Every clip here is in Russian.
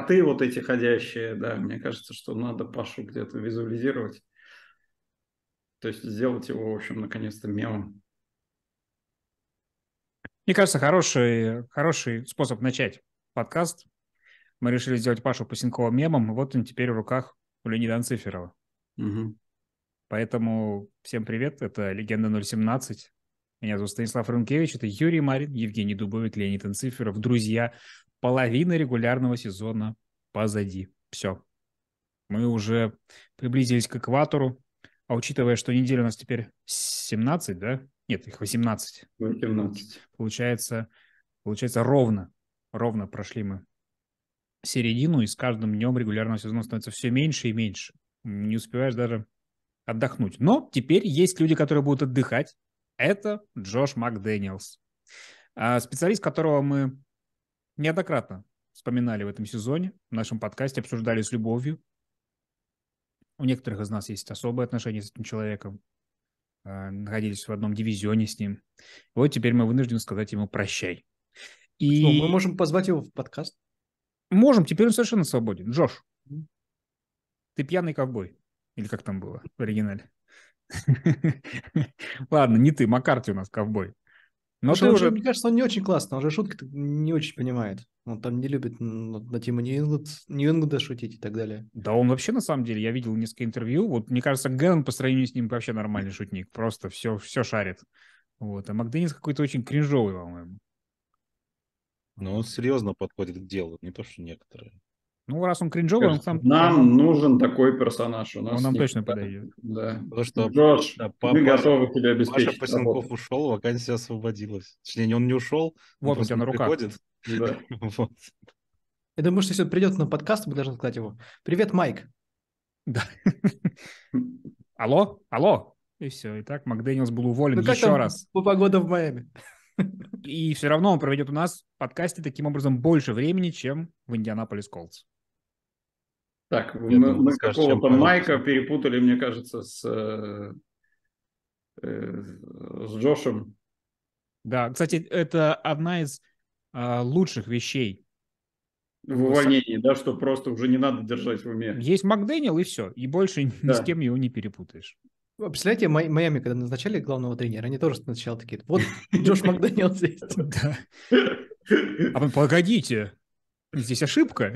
коты вот эти ходящие, да, мне кажется, что надо Пашу где-то визуализировать. То есть сделать его, в общем, наконец-то мемом. Мне кажется, хороший, хороший способ начать подкаст. Мы решили сделать Пашу Пасенкова мемом, и вот он теперь в руках у Леонида Анциферова. Угу. Поэтому всем привет, это «Легенда 017». Меня зовут Станислав Рынкевич, это Юрий Марин, Евгений Дубовик, Леонид Анциферов, друзья половина регулярного сезона позади. Все. Мы уже приблизились к экватору. А учитывая, что неделя у нас теперь 17, да? Нет, их 18. 18. Получается, получается ровно, ровно прошли мы середину, и с каждым днем регулярного сезона становится все меньше и меньше. Не успеваешь даже отдохнуть. Но теперь есть люди, которые будут отдыхать. Это Джош МакДэниелс. А, специалист, которого мы неоднократно вспоминали в этом сезоне, в нашем подкасте обсуждали с любовью. У некоторых из нас есть особые отношения с этим человеком, а, находились в одном дивизионе с ним. Вот теперь мы вынуждены сказать ему прощай. И... Ну, мы можем позвать его в подкаст. Можем, теперь он совершенно свободен. Джош, ты пьяный ковбой. Или как там было в оригинале? Ладно, не ты, Маккарти у нас ковбой. Но ну, Потому ты уже... Мне кажется, он не очень классно, он же шутки не очень понимает. Он там не любит на, на тему Нью-Инглда шутить и так далее. Да он вообще, на самом деле, я видел несколько интервью. Вот, мне кажется, Гэнн по сравнению с ним вообще нормальный шутник. Просто все, все шарит. Вот. А Макденис какой-то очень кринжовый, по-моему. Но ну, он серьезно подходит к делу, не то, что некоторые. Ну, раз он кринжовый, он сам... Нам нужен такой персонаж. У нас он нам точно подойдет. Да. Потому что ну, Джордж, да, папа, мы готовы тебе обеспечить. Маша Пасенков ушел, вакансия освободилась. Точнее, он не ушел, вот он у тебя на руках. приходит. Да. вот. Я думаю, что если он придет на подкаст, мы должны сказать его. Привет, Майк. Да. алло, алло. И все. И так Макдэниелс был уволен ну, еще раз. По погода в Майами. И все равно он проведет у нас в подкасте таким образом больше времени, чем в Индианаполис Колдс. Так, Я мы, мы какого-то Майка перепутали, мне кажется, с, э, э, с Джошем. Да, кстати, это одна из э, лучших вещей. В увольнении, да, что просто уже не надо держать в уме. Есть Макдэниел, и все. И больше да. ни с кем его не перепутаешь. Представляете, Майами, когда назначали главного тренера, они тоже сначала такие, вот Джош Макдэниел здесь. А потом, погодите, здесь ошибка.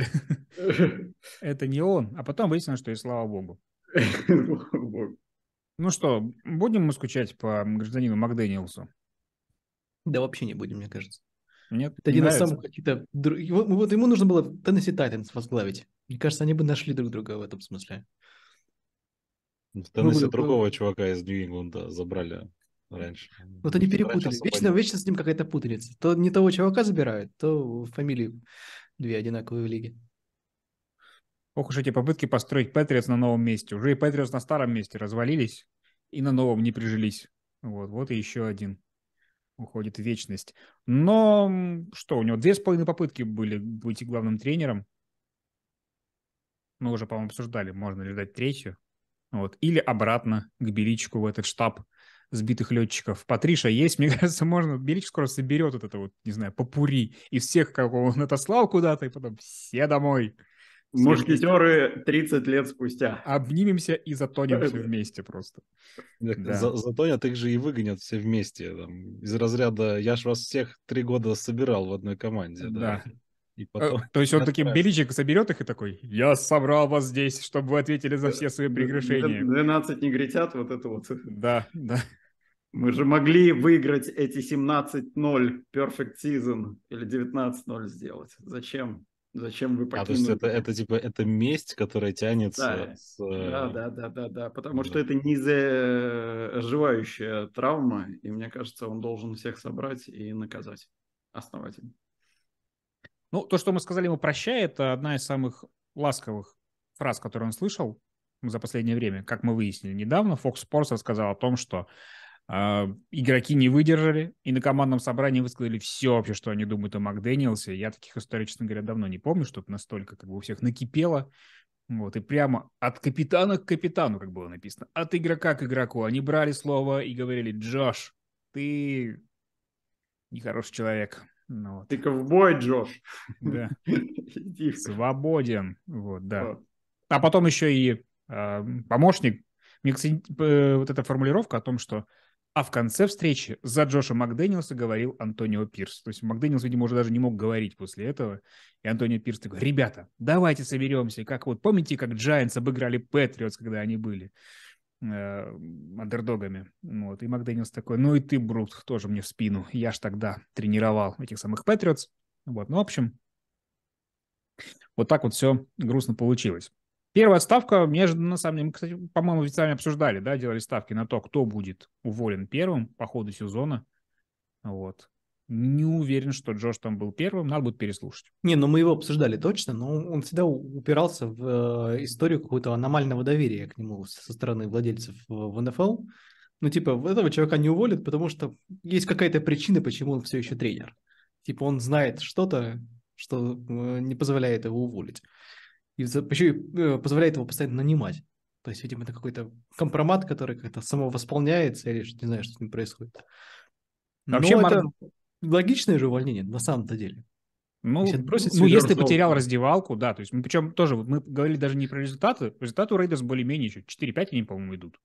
Это не он. А потом выяснилось, что и слава богу. Ну что, будем мы скучать по гражданину Макдэниелсу? Да вообще не будем, мне кажется. Нет, это один из самых каких-то... вот ему нужно было Теннесси Тайтанс возглавить. Мне кажется, они бы нашли друг друга в этом смысле. В ну, ну, Теннесси ну. другого чувака из Нью-Ингланда забрали раньше. Вот они типа перепутали. Вечно, вечно с ним какая-то путаница. То не того чувака забирают, то фамилию Две одинаковые в лиге. Ох уж эти попытки построить Патриотс на новом месте. Уже и Патриотс на старом месте развалились и на новом не прижились. Вот, вот и еще один уходит в вечность. Но что, у него две с половиной попытки были быть главным тренером. Мы уже, по-моему, обсуждали, можно ли дать третью. Вот. Или обратно к Беличку в этот штаб – сбитых летчиков. Патриша есть, мне кажется, можно... Берич скоро соберет вот это вот, не знаю, попури и всех, кого он отослал куда-то, и потом все домой. Мушкетеры 30 лет спустя. Обнимемся и затонем все вместе просто. затонят их же и выгонят все вместе. из разряда «я ж вас всех три года собирал в одной команде». да. И потом... то есть он таким беличек соберет их и такой, я собрал вас здесь, чтобы вы ответили за все свои прегрешения. 12 негритят, вот это вот. Да, да. Мы же могли выиграть эти 17-0 Perfect Season или 19-0 сделать. Зачем? Зачем вы покинули? А, то есть это, это типа это месть, которая тянется. Да, с... да, да, да, да, да. Потому да. что это не заживающая травма, и мне кажется, он должен всех собрать и наказать основательно. Ну, то, что мы сказали ему «прощай», это одна из самых ласковых фраз, которые он слышал за последнее время. Как мы выяснили недавно, Fox Sports рассказал о том, что э, игроки не выдержали и на командном собрании высказали все вообще, что они думают о МакДэниелсе. Я таких историй, честно говоря, давно не помню, чтобы настолько как бы у всех накипело. Вот, и прямо от капитана к капитану, как было написано, от игрока к игроку. Они брали слово и говорили, Джош, ты нехороший человек. Ну, вот. Ты ковбой, Джош. Да. Свободен. Вот, да. Вот. А потом еще и э, помощник. Мне, кстати, вот эта формулировка о том, что а в конце встречи за Джоша Макдэниелса говорил Антонио Пирс. То есть Макдэниелс, видимо, уже даже не мог говорить после этого. И Антонио Пирс такой, ребята, давайте соберемся. Как вот помните, как Giants обыграли Патриотс, когда они были? Э, андердогами. Вот. И Макдэниелс такой, ну и ты, Брут, тоже мне в спину. Я ж тогда тренировал этих самых Патриотс. Вот, ну, в общем, вот так вот все грустно получилось. Первая ставка между, на самом деле, мы, кстати, по-моему, ведь обсуждали, да, делали ставки на то, кто будет уволен первым по ходу сезона. Вот. Не уверен, что Джош там был первым, надо будет переслушать. Не, ну мы его обсуждали точно, но он всегда упирался в э, историю какого-то аномального доверия к нему со стороны владельцев в НФЛ. Ну, типа, этого человека не уволят, потому что есть какая-то причина, почему он все еще тренер. Типа, он знает что-то, что э, не позволяет его уволить. И еще и э, позволяет его постоянно нанимать. То есть, видимо, это какой-то компромат, который как-то самовосполняется, или не знаю, что с ним происходит. Но Вообще, это логичное же увольнение на самом-то деле. Ну, ну если, ну, если ты потерял раздевалку, да, то есть мы ну, причем тоже, мы говорили даже не про результаты, результаты у Рейдерс более-менее еще 4-5 они, по-моему, идут,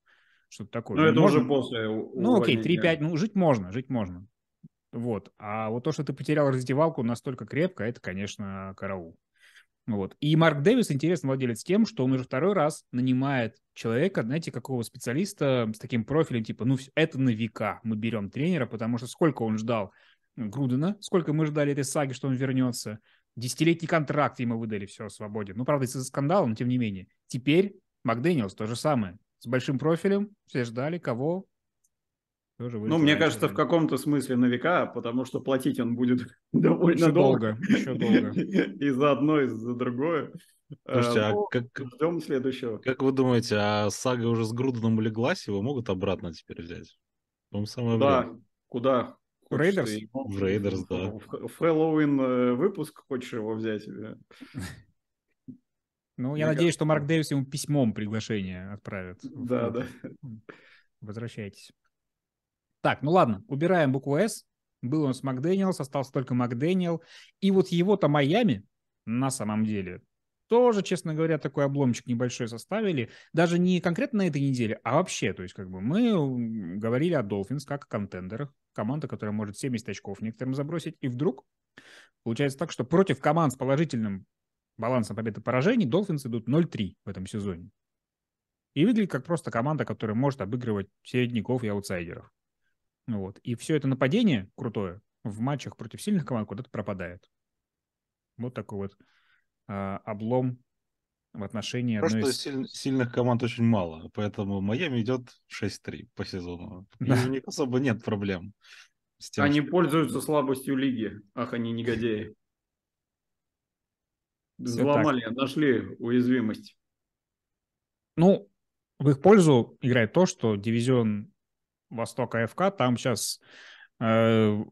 что-то такое. Ну, это можно... уже после Ну, окей, 3-5, ну, жить можно, жить можно. Вот, а вот то, что ты потерял раздевалку настолько крепко, это, конечно, караул. Ну вот. И Марк Дэвис интересно владелец тем, что он уже второй раз нанимает человека, знаете, какого специалиста с таким профилем, типа, ну, это на века мы берем тренера, потому что сколько он ждал Грудена. Сколько мы ждали этой саги, что он вернется. Десятилетний контракт ему выдали, все, свободен. Ну, правда, из-за скандала, но тем не менее. Теперь Макдэниелс то же самое. С большим профилем все ждали, кого тоже ну, мне кажется, в каком-то смысле на века, потому что платить он будет довольно еще долго. Еще долго. И за одно, и за другое. Слушайте, а эм, как, ждем следующего. Как вы думаете, а сага уже с Груденом леглась, его могут обратно теперь взять? По-моему, самое Куда? Время. Куда? В Рейдерс? В Рейдерс, да. В, в Хэллоуин э, выпуск хочешь его взять? Ну, я надеюсь, что Марк Дэвис ему письмом приглашение отправит. Да, да. Возвращайтесь. Так, ну ладно, убираем букву «С». Был он с МакДэниелс, остался только МакДэниел. И вот его-то Майами, на самом деле, тоже, честно говоря, такой обломчик небольшой составили. Даже не конкретно на этой неделе, а вообще. То есть, как бы мы говорили о Долфинс как о контендерах. Команда, которая может 70 очков некоторым забросить. И вдруг получается так, что против команд с положительным балансом победы и поражений Долфинс идут 0-3 в этом сезоне. И выглядит как просто команда, которая может обыгрывать середняков и аутсайдеров. Ну вот. И все это нападение крутое в матчах против сильных команд куда-то пропадает. Вот такой вот а, облом в отношении Просто одной из... Силь, сильных команд очень мало, поэтому Майами идет 6-3 по сезону. Да. И у них особо нет проблем. С тем, они что... пользуются слабостью лиги. Ах, они негодяи. Взломали, нашли уязвимость. Ну, в их пользу играет то, что дивизион Востока АФК там сейчас э,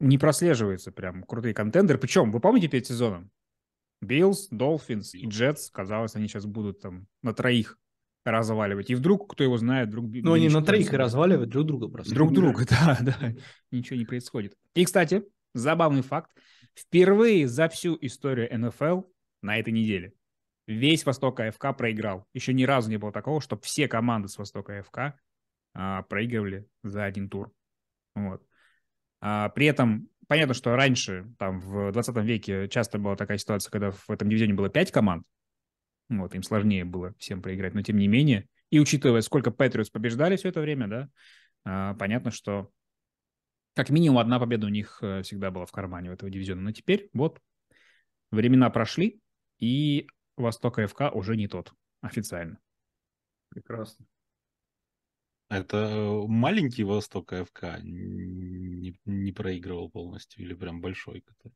не прослеживается прям крутые контендеры. Причем, вы помните перед сезоном? Биллс, Долфинс и Джетс, казалось, они сейчас будут там на троих разваливать. И вдруг, кто его знает, друг друга... Ну, они на троих разваливают друг друга просто. Друг друга, да, да. Ничего не происходит. И, кстати, забавный факт. Впервые за всю историю НФЛ на этой неделе весь Восток АФК проиграл. Еще ни разу не было такого, чтобы все команды с Востока АФК а, проигрывали за один тур. Вот. А, при этом понятно, что раньше, там, в 20 веке часто была такая ситуация, когда в этом дивизионе было 5 команд, ну, вот, им сложнее было всем проиграть, но тем не менее, и учитывая, сколько Патриотс побеждали все это время, да, а, понятно, что как минимум одна победа у них э, всегда была в кармане у этого дивизиона. Но теперь вот времена прошли, и Восток АФК уже не тот официально. Прекрасно. Это маленький Восток АФК, не, проигрывал полностью, или прям большой, который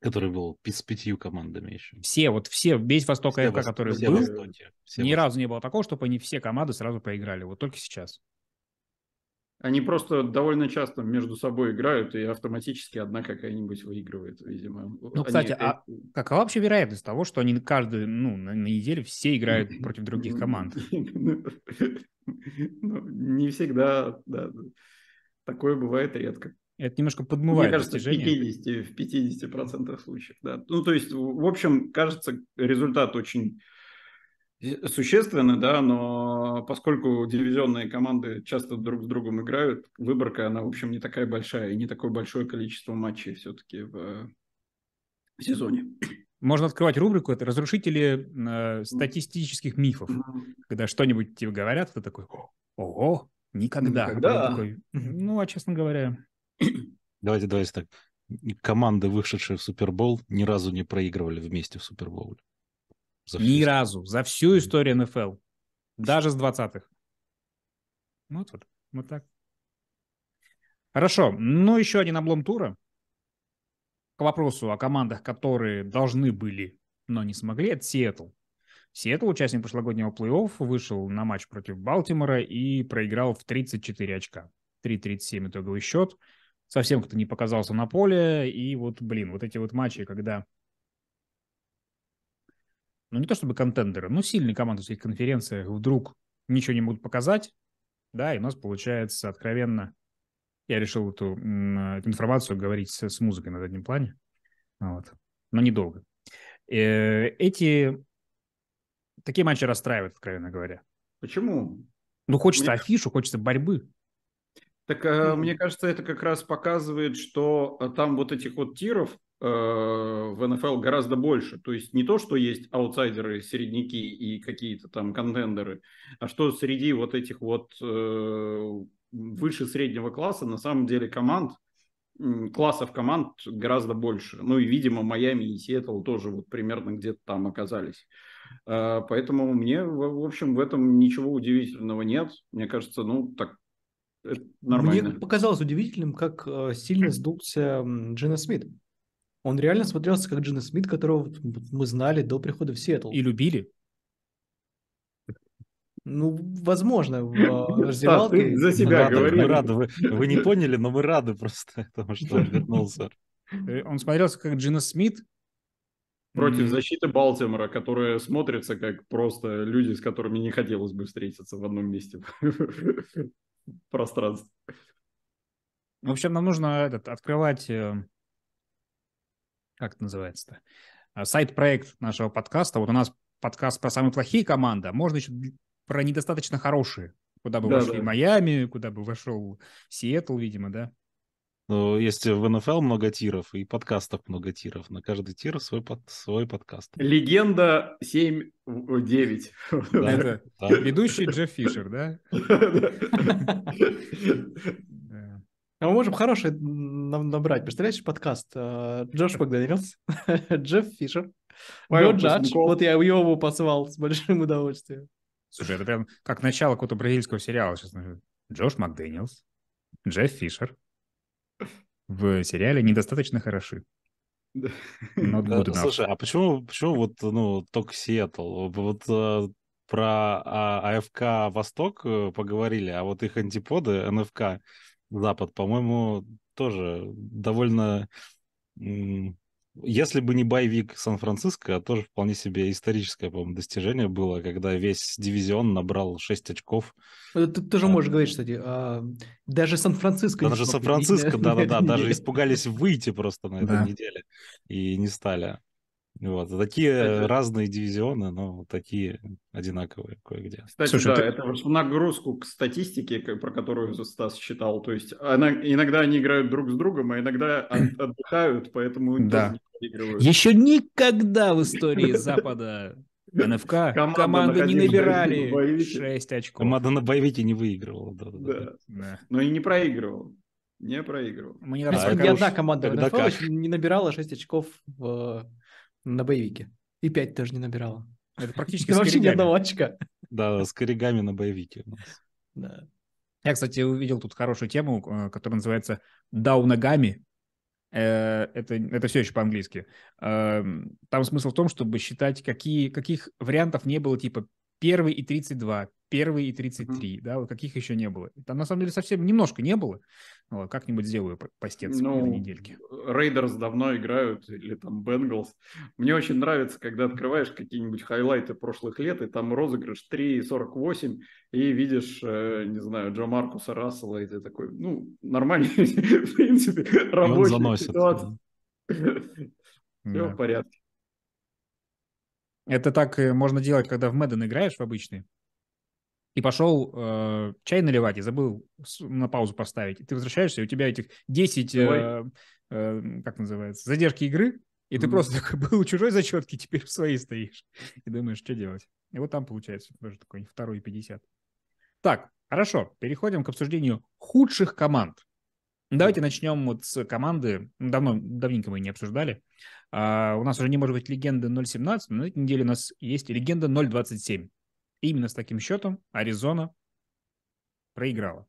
который был с пятью командами еще. Все, вот все, весь Восток все АФК, вост... который все был, Востоке, все ни востоке. разу не было такого, чтобы они все команды сразу поиграли, вот только сейчас. Они просто довольно часто между собой играют, и автоматически одна какая-нибудь выигрывает, видимо. Ну, кстати, они... а какова вообще вероятность того, что они каждую, ну, на, на неделю все играют против других команд? Ну, не всегда, да такое бывает редко. Это немножко подмывает Мне кажется, в 50%, в 50 случаев, да. Ну, то есть, в общем, кажется, результат очень существенный, да, но поскольку дивизионные команды часто друг с другом играют, выборка, она, в общем, не такая большая, и не такое большое количество матчей все-таки в э, сезоне. Можно открывать рубрику, это разрушители э, статистических мифов. Когда что-нибудь тебе говорят, ты такой, ого, Никогда. Никогда. такой, ну, а честно говоря... Давайте, давайте так. Команды, вышедшие в Супербол, ни разу не проигрывали вместе в Супербоуле. За ни разу. За всю историю НФЛ. Даже с 20-х. Ну, вот, вот так. Хорошо. Ну, еще один облом тура. К вопросу о командах, которые должны были, но не смогли. Это Сиэтл. Сиэтл, участник прошлогоднего плей-офф, вышел на матч против Балтимора и проиграл в 34 очка. 3-37 итоговый счет. Совсем кто-то не показался на поле. И вот, блин, вот эти вот матчи, когда... Ну, не то чтобы контендеры, но сильные команды в своих конференциях вдруг ничего не могут показать. Да, и у нас получается откровенно... Я решил эту, эту информацию говорить с, с музыкой на заднем плане. Вот. Но недолго. Э, эти такие матчи расстраивают, откровенно говоря. Почему? Ну, хочется Мне... афишу, хочется борьбы. Так mm-hmm. мне кажется, это как раз показывает, что э, там вот этих вот тиров э, в НФЛ гораздо больше. То есть не то, что есть аутсайдеры, середняки и какие-то там контендеры, а что среди вот этих вот э, выше среднего класса на самом деле команд, классов команд гораздо больше. Ну и, видимо, Майами и Сиэтл тоже вот примерно где-то там оказались. А, поэтому мне, в общем, в этом ничего удивительного нет. Мне кажется, ну, так нормально. Мне показалось удивительным, как э, сильно сдулся Джина Смит. Он реально смотрелся как Джина Смит, которого мы знали до прихода в Сиэтл. И любили. Ну, возможно, в э, раздевалке. За себя Мы рады, вы, вы не поняли, но мы рады просто потому что он вернулся. Он смотрелся как Джина Смит, против mm-hmm. защиты Балтимора, которая смотрится как просто люди, с которыми не хотелось бы встретиться в одном месте пространстве. В общем, нам нужно этот, открывать, э, как это называется-то, э, сайт-проект нашего подкаста. Вот у нас подкаст про самые плохие команды, а можно еще про недостаточно хорошие. Куда бы да, вошли да. Майами, куда бы вошел Сиэтл, видимо, да? Ну, есть в НФЛ много тиров и подкастов много тиров. На каждый тир свой, под, свой подкаст. Легенда 7-9. Да, да. Ведущий Джефф Фишер, да? А мы можем хороший нам набрать. Представляешь, подкаст э, Джош Макдональдс, Джефф Фишер, Джо Джадж. Вот я его бы позвал с большим удовольствием. Слушай, это прям как начало какого-то бразильского сериала сейчас. Джош Макдэниелс, Джефф Фишер, в сериале недостаточно хороши. Слушай, а почему, почему вот ну, только Сиэтл? Вот а, про а, АФК Восток э, поговорили, а вот их антиподы, НФК Запад, по-моему, тоже довольно если бы не боевик Сан-Франциско, а тоже вполне себе историческое, по-моему, достижение было, когда весь дивизион набрал 6 очков. Ну, ты тоже а, можешь говорить, кстати, а, даже Сан-Франциско... Даже Сан-Франциско, да-да-да, даже испугались выйти просто на этой неделе и не стали. Вот. Такие э, Кстати, разные дивизионы, но такие одинаковые кое-где. Кстати, Слушай, да, ты... это в нагрузку к статистике, про которую Стас считал. То есть она, иногда они играют друг с другом, а иногда отдыхают, поэтому да. Еще никогда в истории Запада НФК команда, команда не набирали на 6 очков. Команда на боевике не выигрывала. Да, да, да. Но и не проигрывала. Не проигрывал. Мне а, ни одна команда НФК не набирала 6 очков в на боевике. И 5 тоже не набирала. Это практически Вообще ни одного очка. Да, с коригами на боевике Я, кстати, увидел тут хорошую тему, э, которая называется «даунагами». Э, это, это все еще по-английски. Эм, там смысл в том, чтобы считать, какие, каких вариантов не было типа 1 и 32, 1 и 33, mm-hmm. да, вот каких еще не было. Там, на самом деле, совсем немножко не было. Вот, как-нибудь сделаю постец ну, на недельке. Рейдерс давно играют, или там Бенглс. Мне очень нравится, когда открываешь какие-нибудь хайлайты прошлых лет, и там розыгрыш 3,48, и видишь, э, не знаю, Джо Маркуса Рассела, и ты такой, ну, нормальный, в принципе, рабочий ситуация. Все в порядке. Это так э, можно делать, когда в Мэдден играешь в обычный, и пошел э, чай наливать, и забыл на паузу поставить. И ты возвращаешься, и у тебя этих 10, э, э, как называется, задержки игры, и mm ты просто такой был у чужой зачетки, теперь в своей стоишь. И думаешь, что делать. И вот там получается тоже такой второй 50. Так, хорошо, переходим к обсуждению худших команд. Давайте начнем вот с команды, давно, давненько мы не обсуждали, а, у нас уже не может быть легенда 0.17, но на этой неделе у нас есть легенда 0.27. И именно с таким счетом Аризона проиграла.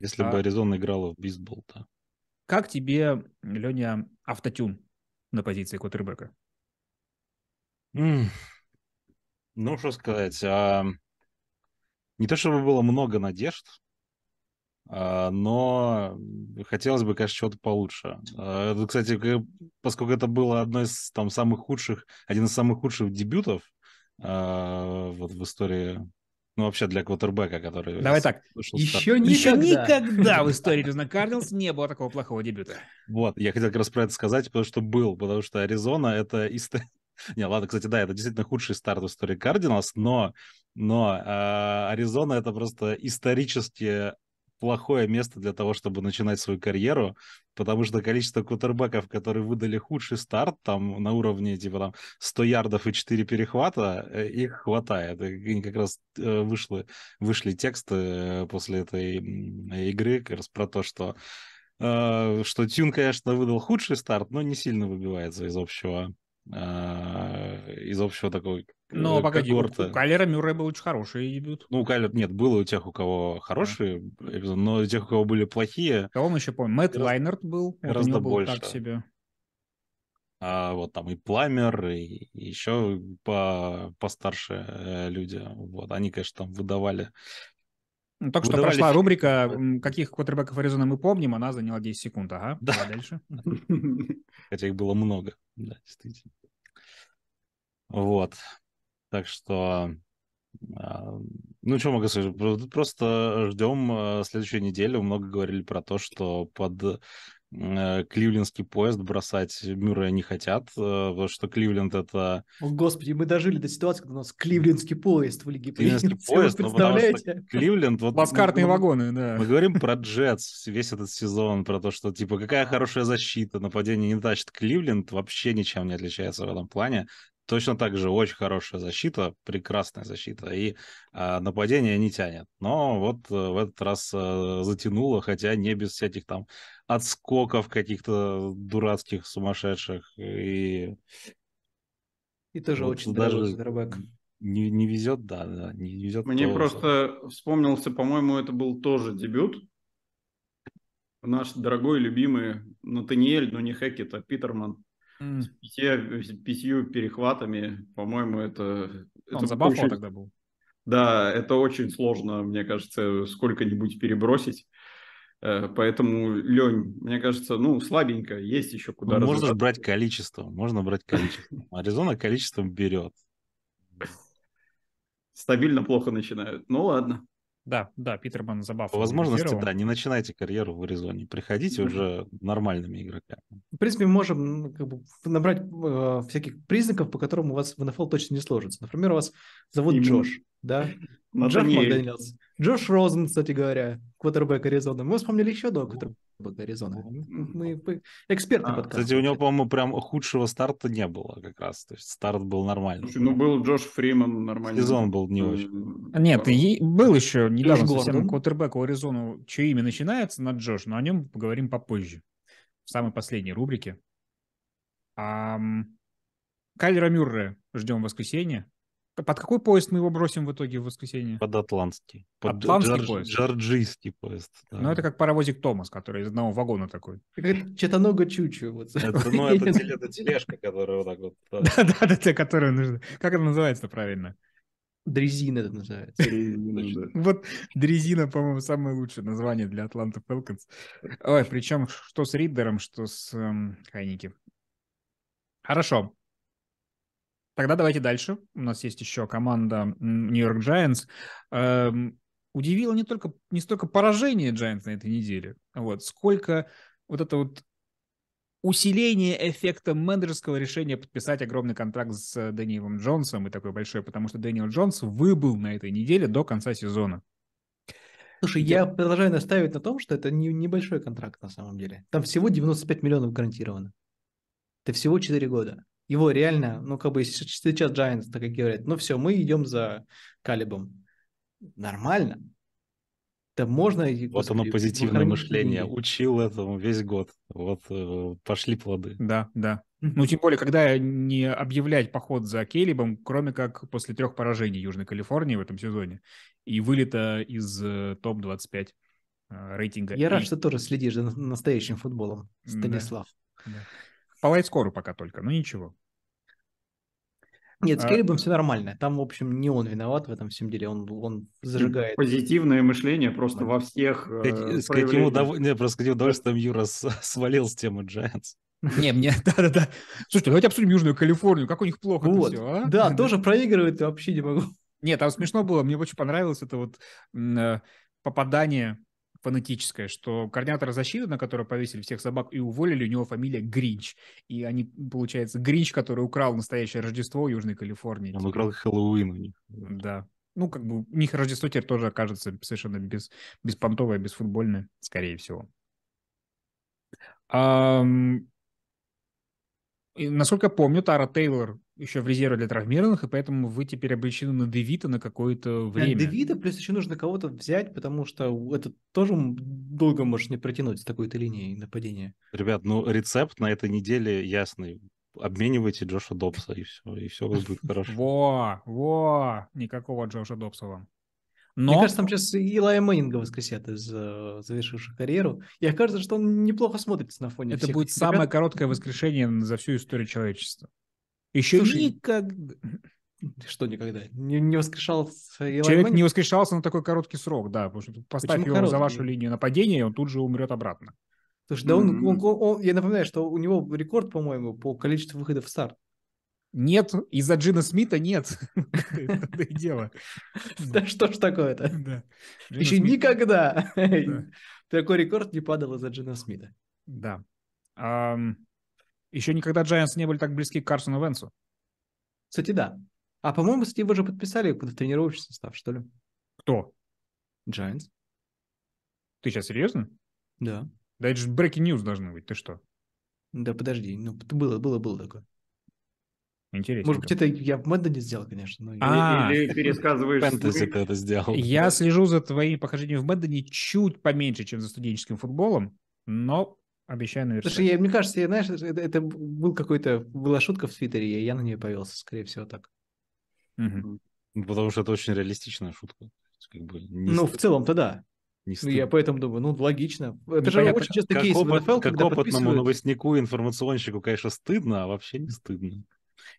Если а... бы Аризона играла в бейсбол, да. Как тебе, Леня, автотюн на позиции квотербека? Mm. Ну, что сказать, а... не то чтобы было много надежд, а, но хотелось бы, конечно, чего-то получше. А, это, кстати, поскольку это было одно из там самых худших, один из самых худших дебютов а, вот в истории ну, вообще для квотербека, который... Давай так, еще старт. никогда, еще никогда в истории Резна Кардинс не было такого плохого дебюта. Вот, я хотел как раз про это сказать, потому что был, потому что Аризона — это... Не, ладно, кстати, да, это действительно худший старт в истории Кардиналс, но, но э, Аризона — это просто исторически плохое место для того, чтобы начинать свою карьеру, потому что количество кутербеков, которые выдали худший старт, там на уровне типа там 100 ярдов и 4 перехвата, э, их хватает. И как раз э, вышли, вышли тексты после этой игры как раз про то, что э, что Тюн, конечно, выдал худший старт, но не сильно выбивается из общего Э, из общего такого Ну когорта. погоди, у, у Мюррей был очень хороший дебют. Ну, у Калер, нет, было у тех, у кого хорошие эпизоды, но у тех, у кого были плохие... Кого а мы еще помним? Мэтт Лайнерт был. Гораздо больше. так себе. А вот там и Пламер, и еще по, постарше э, люди. Вот, они, конечно, там выдавали ну, только что Выдавали... прошла рубрика, каких квотербеков Аризона мы помним, она заняла 10 секунд, ага, да. а дальше? Хотя их было много, да, действительно. Вот, так что, а, ну, что могу сказать, просто ждем а, следующую неделю, много говорили про то, что под Э, кливлендский поезд бросать э, Мюррея не хотят, потому э, что Кливленд это... О, Господи, мы дожили до ситуации, когда у нас Кливлендский поезд в Лиге Кливлендский поезд, ну, представляете? Потому, Кливленд... Вот, Маскартные вагоны, да. Мы говорим про Джетс весь этот сезон, про то, что, типа, какая хорошая защита, нападение не тащит. Кливленд вообще ничем не отличается в этом плане. Точно так же очень хорошая защита, прекрасная защита, и э, нападение не тянет. Но вот э, в этот раз э, затянуло, хотя не без всяких там отскоков каких-то дурацких, сумасшедших. И, и тоже вот очень даже здоровяк. Не, не везет, да, да, не везет. Мне то... просто вспомнился, по-моему, это был тоже дебют. Наш дорогой, любимый Натаниэль, ну не Хекет, а Питерман. Mm. С пятью, с пятью перехватами, по-моему, это... Он это забавно очень... тогда был. Да, это очень сложно, мне кажется, сколько-нибудь перебросить. Э, поэтому, Лень, мне кажется, ну, слабенько, есть еще ну, куда ну, Можно брать количество, можно брать количество. Аризона количеством берет. Стабильно плохо начинают. Ну, ладно. Да, да, Питерман забавно. По возможности, да, не начинайте карьеру в Аризоне, приходите mm уже нормальными игроками. В принципе, мы можем ну, как бы, набрать э, всяких признаков, по которым у вас в НФЛ точно не сложится. Например, у вас зовут Ему... Джош, да? Джош Макданиэлс. Джош Розен, кстати говоря, квотербек Аризона. Мы вспомнили еще одного квотербека Аризона. Мы эксперты а, подкаста. Кстати, у него, по-моему, прям худшего старта не было как раз. То есть старт был нормальный. Слушай, ну, был Джош Фриман нормальный. Сезон был не очень. Э, а нет, э, и был еще недавно Джош совсем квотербек Аризона, Аризону, чье имя начинается на Джош, но о нем поговорим попозже. В самой последней рубрике. Um, Кайлера Мюрре ждем воскресенье. Под какой поезд мы его бросим в итоге в воскресенье? Под атлантский. Под атлантский джордж, поезд. Джорджийский поезд. Да. Ну, это как паровозик Томас, который из одного вагона такой. Четанога Чучу. Вот. Это, ну, это, это тележка, которая вот так вот. Да-да-да, которая нужна. Как это называется правильно? Дрезина это называется. Вот дрезина, по-моему, самое лучшее название для Атланта Фелконс. Ой, причем что с Риддером, что с эм, Хайники. Хорошо. Тогда давайте дальше. У нас есть еще команда Нью-Йорк Giants. Эм, удивило не только не столько поражение Giants на этой неделе, вот, сколько вот это вот усиление эффекта менеджерского решения подписать огромный контракт с э, Дэниелом Джонсом и такой большой, потому что Дэниел Джонс выбыл на этой неделе до конца сезона. Слушай, я, я продолжаю настаивать на том, что это не, небольшой контракт на самом деле. Там всего 95 миллионов гарантировано. Это всего 4 года его реально, ну, как бы сейчас Giants так и говорят, ну, все, мы идем за Калибом. Нормально. Да можно... Вот господи, оно позитивное мышление. Учил этому весь год. Вот э, пошли плоды. Да, да. Ну, тем более, когда не объявлять поход за Келебом, кроме как после трех поражений Южной Калифорнии в этом сезоне и вылета из э, топ-25 э, рейтинга. Я и... рад, что тоже следишь за настоящим футболом, Станислав. Да. Да. По лайткору пока только, но ничего. Нет, с Келебом а... все нормально. Там, в общем, не он виноват в этом всем деле, он, он зажигает. Позитивное мышление просто да. во всех э, с каким удов... Нет, просто с каким удовольствием Юра свалил с темы Giants. Не, мне, да-да-да. Слушайте, давайте обсудим Южную Калифорнию, как у них плохо вот. все, а? Да, тоже проигрывает вообще не могу. Нет, там смешно было, мне очень понравилось это вот э, попадание фанатическое, что координатор защиты, на которого повесили всех собак и уволили, у него фамилия Гринч. И они, получается, Гринч, который украл настоящее Рождество Южной Калифорнии. Он типа. украл Хэллоуин у них. Да. Ну, как бы у них Рождество теперь тоже окажется совершенно без, беспонтовое, безфутбольное, скорее всего. И, насколько я помню, Тара Тейлор еще в резерве для травмированных, и поэтому вы теперь обречены на Девита на какое-то э, время. Девита, плюс еще нужно кого-то взять, потому что это тоже долго может не протянуть с такой-то линией нападения. Ребят, ну рецепт на этой неделе ясный. Обменивайте Джоша Добса, и все, и все будет хорошо. Во, во, никакого Джоша Добса вам. Но... Мне кажется, там сейчас Илая Мэннинга воскресят из э, карьеру. И кажется, что он неплохо смотрится на фоне Это всех будет самое короткое воскрешение за всю историю человечества. Еще Слушай, никогда... Что никогда? Не, не воскрешался Илай Человек Мэннинг? не воскрешался на такой короткий срок, да. Потому что поставь Почему его короткий? за вашу линию нападения, он тут же умрет обратно. Слушай, да mm-hmm. он, он, он, я напоминаю, что у него рекорд, по-моему, по количеству выходов в старт. Нет, из-за Джина Смита нет. Это и дело. Да что ж такое-то? Еще никогда такой рекорд не падал из-за Джина Смита. Да. Еще никогда Giants не были так близки к Карсону Венсу. Кстати, да. А, по-моему, Стива же подписали под тренировочный состав, что ли? Кто? Giants. Ты сейчас серьезно? Да. Да это же breaking news должны быть, ты что? Да подожди, ну было, было, было такое. Интересно. Может быть, это я в Мэддоне сделал, конечно. Но... А, Или пересказываешь... Фэнтези ты это сделал. Я слежу за твоими похождениями в Мэддоне чуть поменьше, чем за студенческим футболом, но обещаю наверное. Слушай, я, мне кажется, я, знаешь, это, это был какой-то... Была шутка в Твиттере, и я на нее повелся, скорее всего, так. Угу. Потому что это очень реалистичная шутка. Как бы ну, в целом-то да. ну, я поэтому думаю, ну, логично. Это же Понятно. очень часто как кейс опыт, в NFL, как когда опытному новостнику, информационщику, конечно, стыдно, а вообще не стыдно.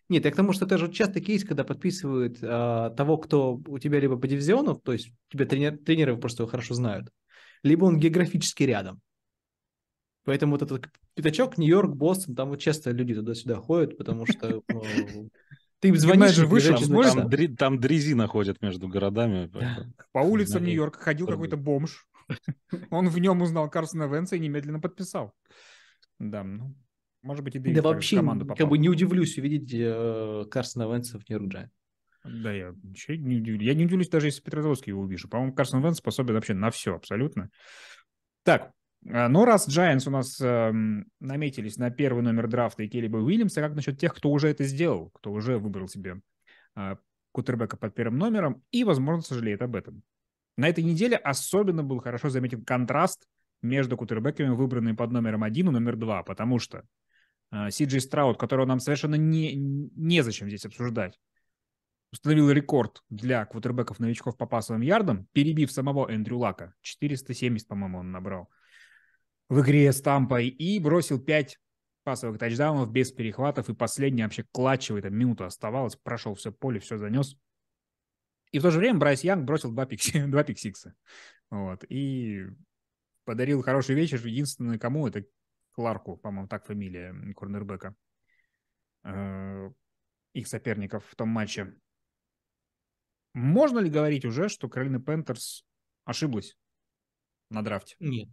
Нет, я к тому, что это же часто кейс, когда подписывают а, того, кто у тебя либо по дивизиону, то есть тебя тренер, тренеры просто его хорошо знают, либо он географически рядом. Поэтому вот этот пятачок, Нью-Йорк, Бостон, там вот часто люди туда-сюда ходят, потому что ну, ты им звонишь, же вышел, смотришь, там, дри, там дрези находят между городами. По улицам Нью-Йорка ходил какой-то бомж. Он в нем узнал Карсона Венса и немедленно подписал. Да, ну, может быть, и Дэвис да вообще, команду попал. как бы не удивлюсь увидеть э, Карсона Венса в Нью-Йорк Да, я вообще не удивлюсь. Я не удивлюсь, даже если Петрозовский его увижу. По-моему, Карсон Венс способен вообще на все абсолютно. Так, а, но ну, раз Giants у нас э, наметились на первый номер драфта и Келеба Уильямса, как насчет тех, кто уже это сделал, кто уже выбрал себе э, а, кутербека под первым номером и, возможно, сожалеет об этом? На этой неделе особенно был хорошо заметен контраст между кутербеками, выбранными под номером 1 и номер 2, потому что Э, Сиджи Страут, которого нам совершенно не, незачем здесь обсуждать, установил рекорд для квотербеков-новичков по пасовым ярдам, перебив самого Эндрю Лака. 470, по-моему, он набрал в игре с Тампой и бросил 5 пасовых тачдаунов без перехватов. И последний вообще клатчевый, там минута оставалась, прошел все поле, все занес. И в то же время Брайс Янг бросил два, пикси, два пиксикса. Вот. И подарил хороший вечер. Единственное, кому это Кларку, по-моему, так фамилия корнербека, э, их соперников в том матче. Можно ли говорить уже, что Каролина Пентерс ошиблась на драфте? Нет.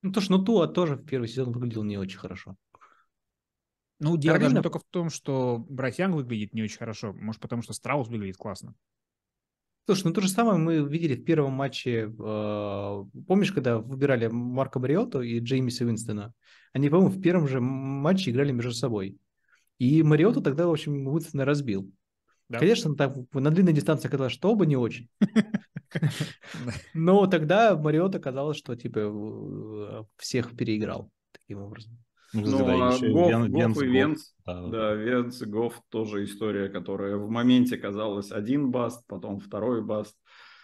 Ну, то, что ну, Туа тоже в первый сезон выглядел не очень хорошо. Ну, дело Каролина... даже не только в том, что Брайс Янг выглядит не очень хорошо. Может, потому что Страус выглядит классно. Слушай, ну то же самое мы видели в первом матче, э, помнишь, когда выбирали Марка Бариоту и Джеймиса Уинстона? Они, по-моему, в первом же матче играли между собой. И Мариоту тогда, в общем, Уинстона разбил. Да. Конечно, там, на длинной дистанции оказалось, что оба не очень. Но тогда Мариота казалось, что типа всех переиграл таким образом. Ну, ну да, и Венц, да. Венц, Венс и Гоф тоже история, которая в моменте казалась один баст, потом второй баст.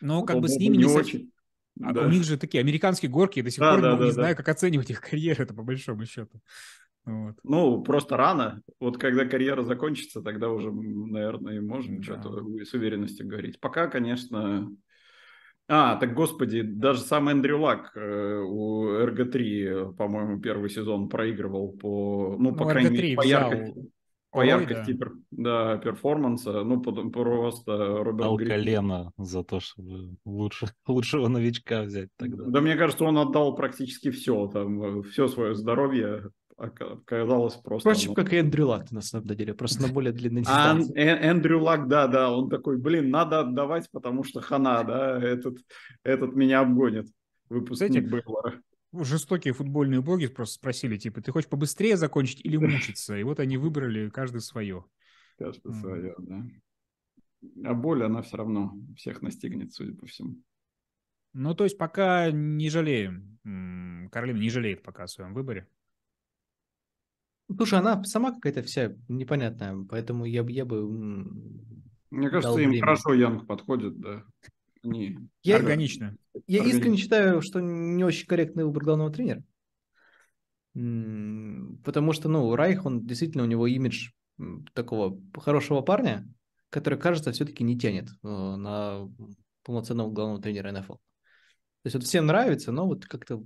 Но как бы с ними не, очень. А да. У них же такие американские горки, я до сих да, пор да, ну, да, не да. знаю, как оценивать их карьеры, это по большому счету. Вот. Ну, просто рано. Вот когда карьера закончится, тогда уже, наверное, можно да. что-то с уверенностью говорить. Пока, конечно, а, так, господи, даже сам Эндрю Лак э, у РГ-3, по-моему, первый сезон проигрывал по, ну, по ну, крайней мере, по яркости. По Ой, яркости да. Пер, да, перформанса, ну, потом просто Роберт Алкалена Гриффин. за то, чтобы лучше, лучшего новичка взять тогда. Да, мне кажется, он отдал практически все, там, все свое здоровье оказалось просто... Впрочем, ну... как и Эндрю Лак, на самом деле, просто на более длинной дистанции. А, Эн, Эндрю Лак, да, да, он такой, блин, надо отдавать, потому что хана, да, этот, этот меня обгонит, выпускник Бейлора. Жестокие футбольные блоги просто спросили, типа, ты хочешь побыстрее закончить или мучиться? И вот они выбрали каждый свое. Каждый свое, да. А боль, она все равно всех настигнет, судя по всему. Ну, то есть пока не жалеем. Каролина не жалеет пока о своем выборе. Слушай, ну, она сама какая-то вся непонятная, поэтому я, я бы... Мне кажется, им время. хорошо Янг подходит, да. Они... Я, Органично. Я Органично. искренне считаю, что не очень корректный выбор главного тренера. Потому что, ну, Райх, он действительно, у него имидж такого хорошего парня, который, кажется, все-таки не тянет э, на полноценного главного тренера НФЛ. То есть вот всем нравится, но вот как-то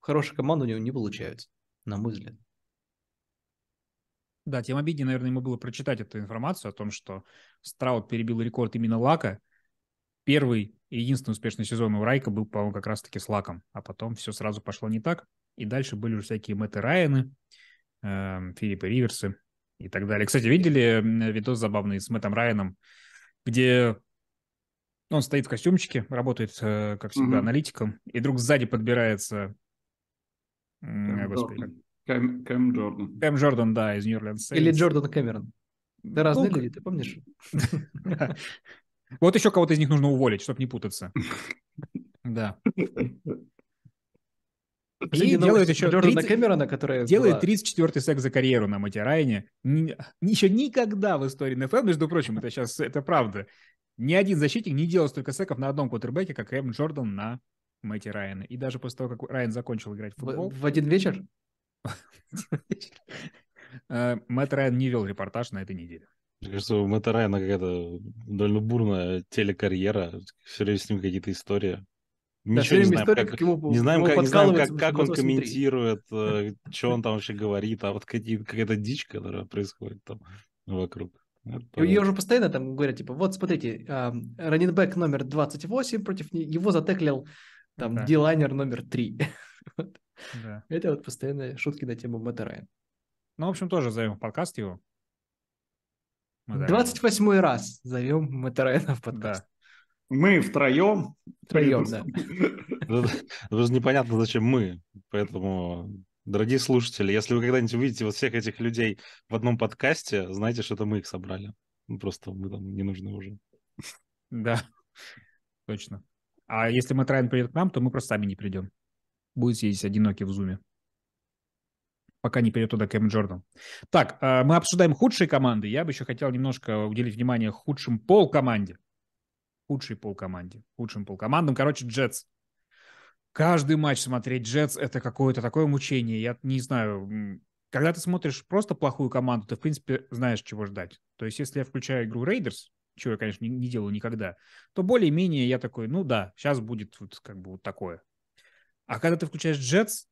хорошая команда у него не получается, на мой взгляд. Да, тем обиднее, наверное, ему было прочитать эту информацию о том, что Страут перебил рекорд именно Лака. Первый и единственный успешный сезон у Райка был, по-моему, как раз-таки с Лаком. А потом все сразу пошло не так. И дальше были уже всякие Мэтты Райаны, э, эм, Филиппы Риверсы и так далее. Кстати, видели видос забавный с Мэттом Райаном, где он стоит в костюмчике, работает, э, как всегда, аналитиком, и вдруг сзади подбирается... Господи, Кэм, Кэм Джордан. Кэм Джордан, да, из Нью-Йорк. Или Джордан Кэмерон. Да ну, разные люди, ты помнишь? Вот еще кого-то из них нужно уволить, чтобы не путаться. Да. И делает еще Джордана 30... Кэмерона, которая делает 34-й секс за карьеру на Мэтти Райане. Еще никогда в истории НФЛ, между прочим, это сейчас, это правда. Ни один защитник не делал столько секов на одном квотербеке, как Эм Джордан на Мэтти Райана. И даже после того, как Райан закончил играть в футбол... В, в один вечер? А, Мэтт Райан не вел репортаж на этой неделе. Мне кажется, у Мэтта Райана какая-то довольно бурная телекарьера. Все время с ним какие-то истории. Мы да, ничего не знаем, как, как его, не знаем, как, не знаем, как, как он комментирует, э, что он там вообще говорит, а вот какая-то дичь, которая происходит там вокруг. Ее уже постоянно там говорят, типа, вот смотрите, а, раненбэк номер 28 против него затеклил там да. дилайнер номер 3. Да. Это вот постоянные шутки на тему Мэтта Ну, в общем, тоже зовем в подкаст его. Мы 28 раз зовем Мэтта в подкаст. Да. Мы втроем. Втроем, да. Даже непонятно, зачем мы. Поэтому, дорогие слушатели, если вы когда-нибудь увидите вот всех этих людей в одном подкасте, знайте, что это мы их собрали. Ну, просто мы там не нужны уже. Да, точно. А если Мэтт Райан придет к нам, то мы просто сами не придем будет сидеть одинокий в зуме. Пока не перейдет туда Кэм Джордан. Так, а, мы обсуждаем худшие команды. Я бы еще хотел немножко уделить внимание худшим полкоманде. Худшей полкоманде. Худшим полкомандам. Короче, Джетс. Каждый матч смотреть Джетс – это какое-то такое мучение. Я не знаю, когда ты смотришь просто плохую команду, ты, в принципе, знаешь, чего ждать. То есть, если я включаю игру Рейдерс, чего я, конечно, не, не делал никогда, то более-менее я такой, ну да, сейчас будет вот как бы вот такое. А когда ты включаешь Джетс,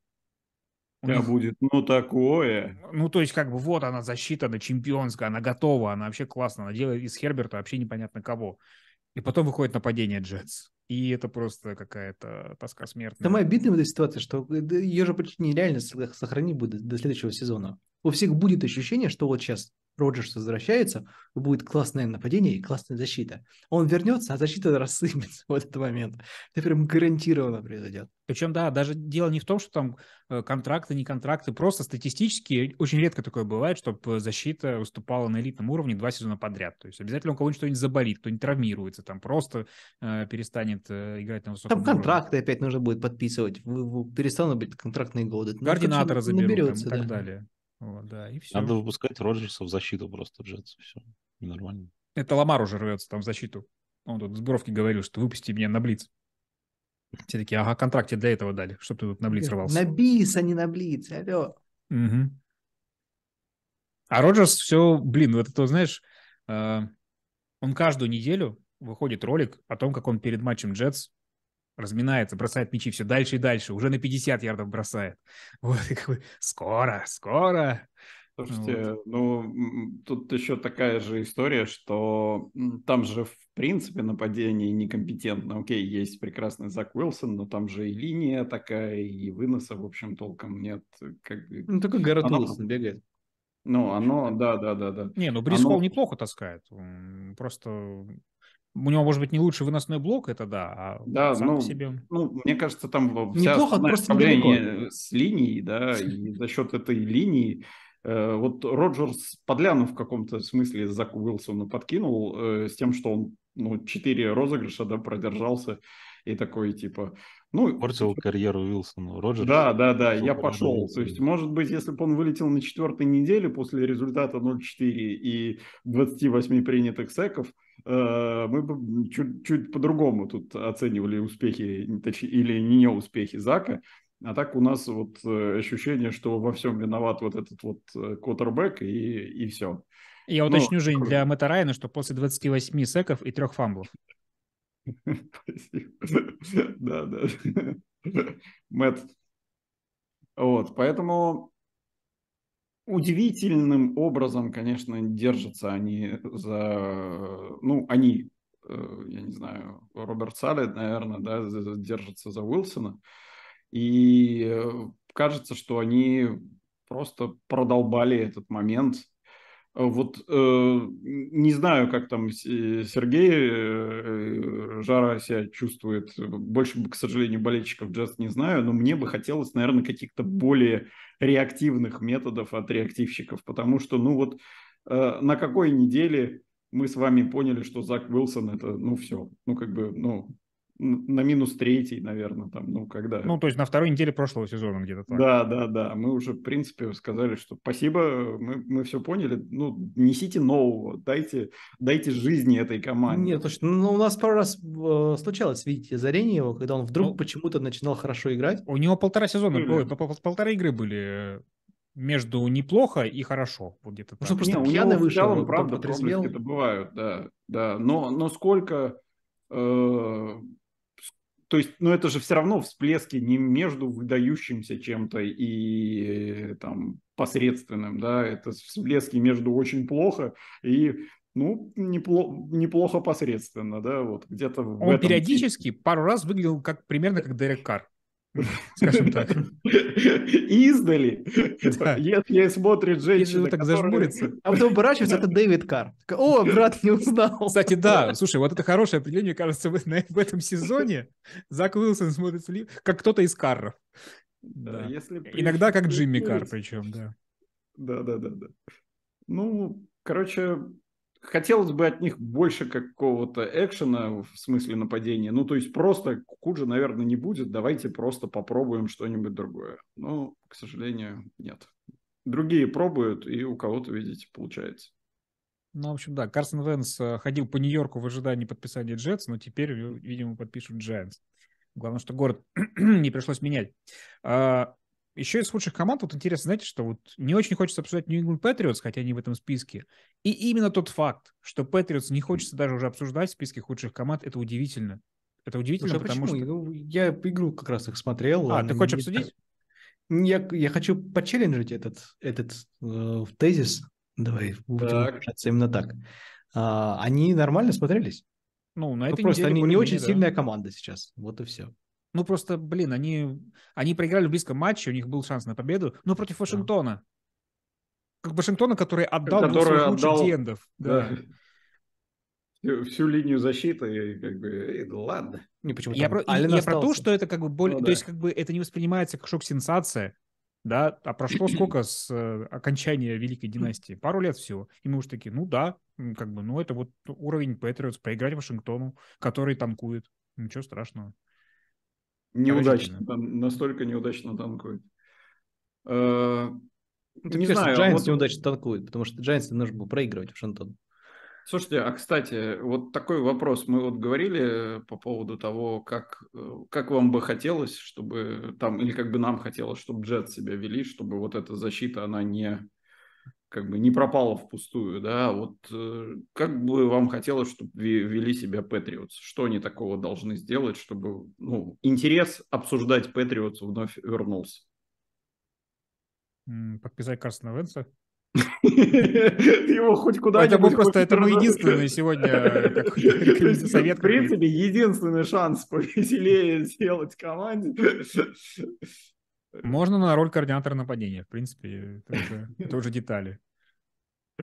у да, них... будет, ну, такое. Ну, то есть, как бы, вот она защита, она чемпионская, она готова, она вообще классная, она делает из Херберта вообще непонятно кого. И потом выходит нападение Джетс. И это просто какая-то тоска смертная. Самое обидное в этой ситуации, что ее же почти нереально сохранить будет до следующего сезона. У всех будет ощущение, что вот сейчас Роджерс возвращается, будет классное нападение и классная защита. Он вернется, а защита рассыпется в этот момент. Это прям гарантированно произойдет. Причем, да, даже дело не в том, что там э, контракты, не контракты, просто статистически очень редко такое бывает, чтобы защита выступала на элитном уровне два сезона подряд. То есть обязательно у кого-нибудь что-нибудь заболит, кто-нибудь травмируется, там просто э, перестанет э, играть на высоком Там уровне. контракты опять нужно будет подписывать, перестанут быть контрактные годы. Ну, Координатора ну, заберут и так да. далее. Вот, да, и все. Надо выпускать Роджерса в защиту просто Джетс. Все, нормально. Это Ламар уже рвется там в защиту. Он тут с Бровки говорил, что выпусти меня на Блиц. Все такие, ага, контракт тебе для этого дали, чтобы ты тут на Блиц рвался. На Бис, а не на Блиц, алло. Угу. А Роджерс все, блин, вот это, знаешь, э, он каждую неделю выходит ролик о том, как он перед матчем Джетс разминается, бросает мячи все дальше и дальше, уже на 50 ярдов бросает. Вот, и как бы, скоро, скоро. Слушайте, вот. ну, тут еще такая же история, что там же, в принципе, нападение некомпетентно. Окей, есть прекрасный Зак Уилсон, но там же и линия такая, и выноса, в общем, толком нет. Как... Ну, только Гаррет Оно... Уилсон бегает. Ну, оно, да, да, да, да. Не, ну Брискол оно... неплохо таскает. Просто у него может быть не лучший выносной блок, это да, а да, сам ну, по себе. Ну, мне кажется, там вся Неплохо, просто с линией, да, и за счет этой линии э, вот Роджерс подляну в каком-то смысле Заку Уилсону подкинул э, с тем, что он ну, четыре розыгрыша, да, продержался и такой, типа, ну... Портил типа карьеру Уилсону, Роджерс. Да, да, да, я пошел. То есть, может быть, если бы он вылетел на четвертой неделе после результата 0-4 и 28 принятых секов, Э, мы бы чуть, чуть по-другому тут оценивали успехи или не успехи Зака. А так у нас вот э, ощущение, что во всем виноват вот этот вот э, квотербек и, и все. Я уточню, Но... Жень, для Мэтта Райана, что после 28 секов и трех фамблов. Спасибо. Да, да. Мэтт. Вот, поэтому удивительным образом, конечно, держатся они за, ну, они, э, я не знаю, Роберт Салет, наверное, да, держатся за Уилсона. И э, кажется, что они просто продолбали этот момент Э, вот э, не знаю, как там э, Сергей э, э, Жара себя чувствует. Больше, к сожалению, болельщиков джаз не знаю, но мне бы хотелось, наверное, каких-то более реактивных методов от реактивщиков, потому что, ну вот, э, на какой неделе мы с вами поняли, что Зак Уилсон это, ну все, ну как бы, ну на минус третий, наверное, там, ну, когда... Ну, то есть на второй неделе прошлого сезона где-то так. Да, да, да. Мы уже, в принципе, сказали, что спасибо, мы, мы все поняли. Ну, несите нового, дайте, дайте жизни этой команде. Нет, слушай, ну, у нас пару раз э, случалось, видите, зарение его, когда он вдруг ну, почему-то начинал хорошо играть. У него полтора сезона были, было, пол, полтора игры были э, между неплохо и хорошо. Вот где-то ну, что просто Нет, пьяный вышел. В правда, проблески это бывают, да. да. Но, но сколько... Э, то есть, ну это же все равно всплески не между выдающимся чем-то и э, там посредственным, да, это всплески между очень плохо и ну, неплохо, неплохо посредственно, да, вот где-то Он в этом... периодически пару раз выглядел как примерно как Дерек Кар скажем так. Издали. Типа, да. Если смотрит женщина, Если так которая... зажмурится. А потом оборачивается, это Дэвид Карр. О, брат, не узнал. Кстати, да, слушай, вот это хорошее определение, кажется, в, этом сезоне Зак Уилсон смотрит как кто-то из Карров. Да. Иногда как Джимми Карр причем, да. да. Да-да-да. Ну, короче, хотелось бы от них больше какого-то экшена в смысле нападения. Ну, то есть просто хуже, наверное, не будет. Давайте просто попробуем что-нибудь другое. Но, к сожалению, нет. Другие пробуют, и у кого-то, видите, получается. Ну, в общем, да, Карсон Венс э, ходил по Нью-Йорку в ожидании подписания Джетс, но теперь, э, видимо, подпишут Джайанс. Главное, что город не пришлось менять. А, еще из лучших команд, вот интересно, знаете, что вот не очень хочется обсуждать New England Patriots, хотя они в этом списке. И именно тот факт, что Patriots не хочется даже уже обсуждать в списке худших команд, это удивительно. Это удивительно, Слушай, а потому почему? что... Ну, я игру как раз их смотрел. А, ты хочешь обсудить? Я, я хочу почелленджить этот, этот э, тезис. Давай, будем именно так. А, они нормально смотрелись. Ну, на ну, этой ну, Просто они не очень да. сильная команда сейчас. Вот и все. Ну, просто, блин, они, они проиграли в близком матче, у них был шанс на победу, но против Вашингтона. Как Вашингтона, который отдал который своих лучших диендов. Да. да. Всю, всю линию защиты, и как бы, и, ладно. Не, почему я про, я про то, что это как бы более... Ну, да. То есть как бы это не воспринимается как шок-сенсация, да? А прошло сколько с э, окончания Великой Династии? Пару лет всего. И мы уж такие, ну да, как бы, ну это вот уровень Патриотс, проиграть Вашингтону, который танкует. Ничего страшного. Неудачно, там, настолько неудачно танкует. Э, ну, не знаю, а Giants вот... неудачно танкует, потому что Giants нужно было проигрывать Шантон Слушайте, а кстати, вот такой вопрос. Мы вот говорили э, по поводу того, как, э, как вам бы хотелось, чтобы там, или как бы нам хотелось, чтобы джет себя вели, чтобы вот эта защита, она не как бы не пропало впустую, да, вот э, как бы вам хотелось, чтобы вели себя Патриотс? Что они такого должны сделать, чтобы ну, интерес обсуждать Патриотс вновь вернулся? Подписать Карсона Венса. Его хоть куда-нибудь... Это мы просто, это мы единственный сегодня совет. В принципе, единственный шанс повеселее сделать команде можно на роль координатора нападения, в принципе, это уже, детали.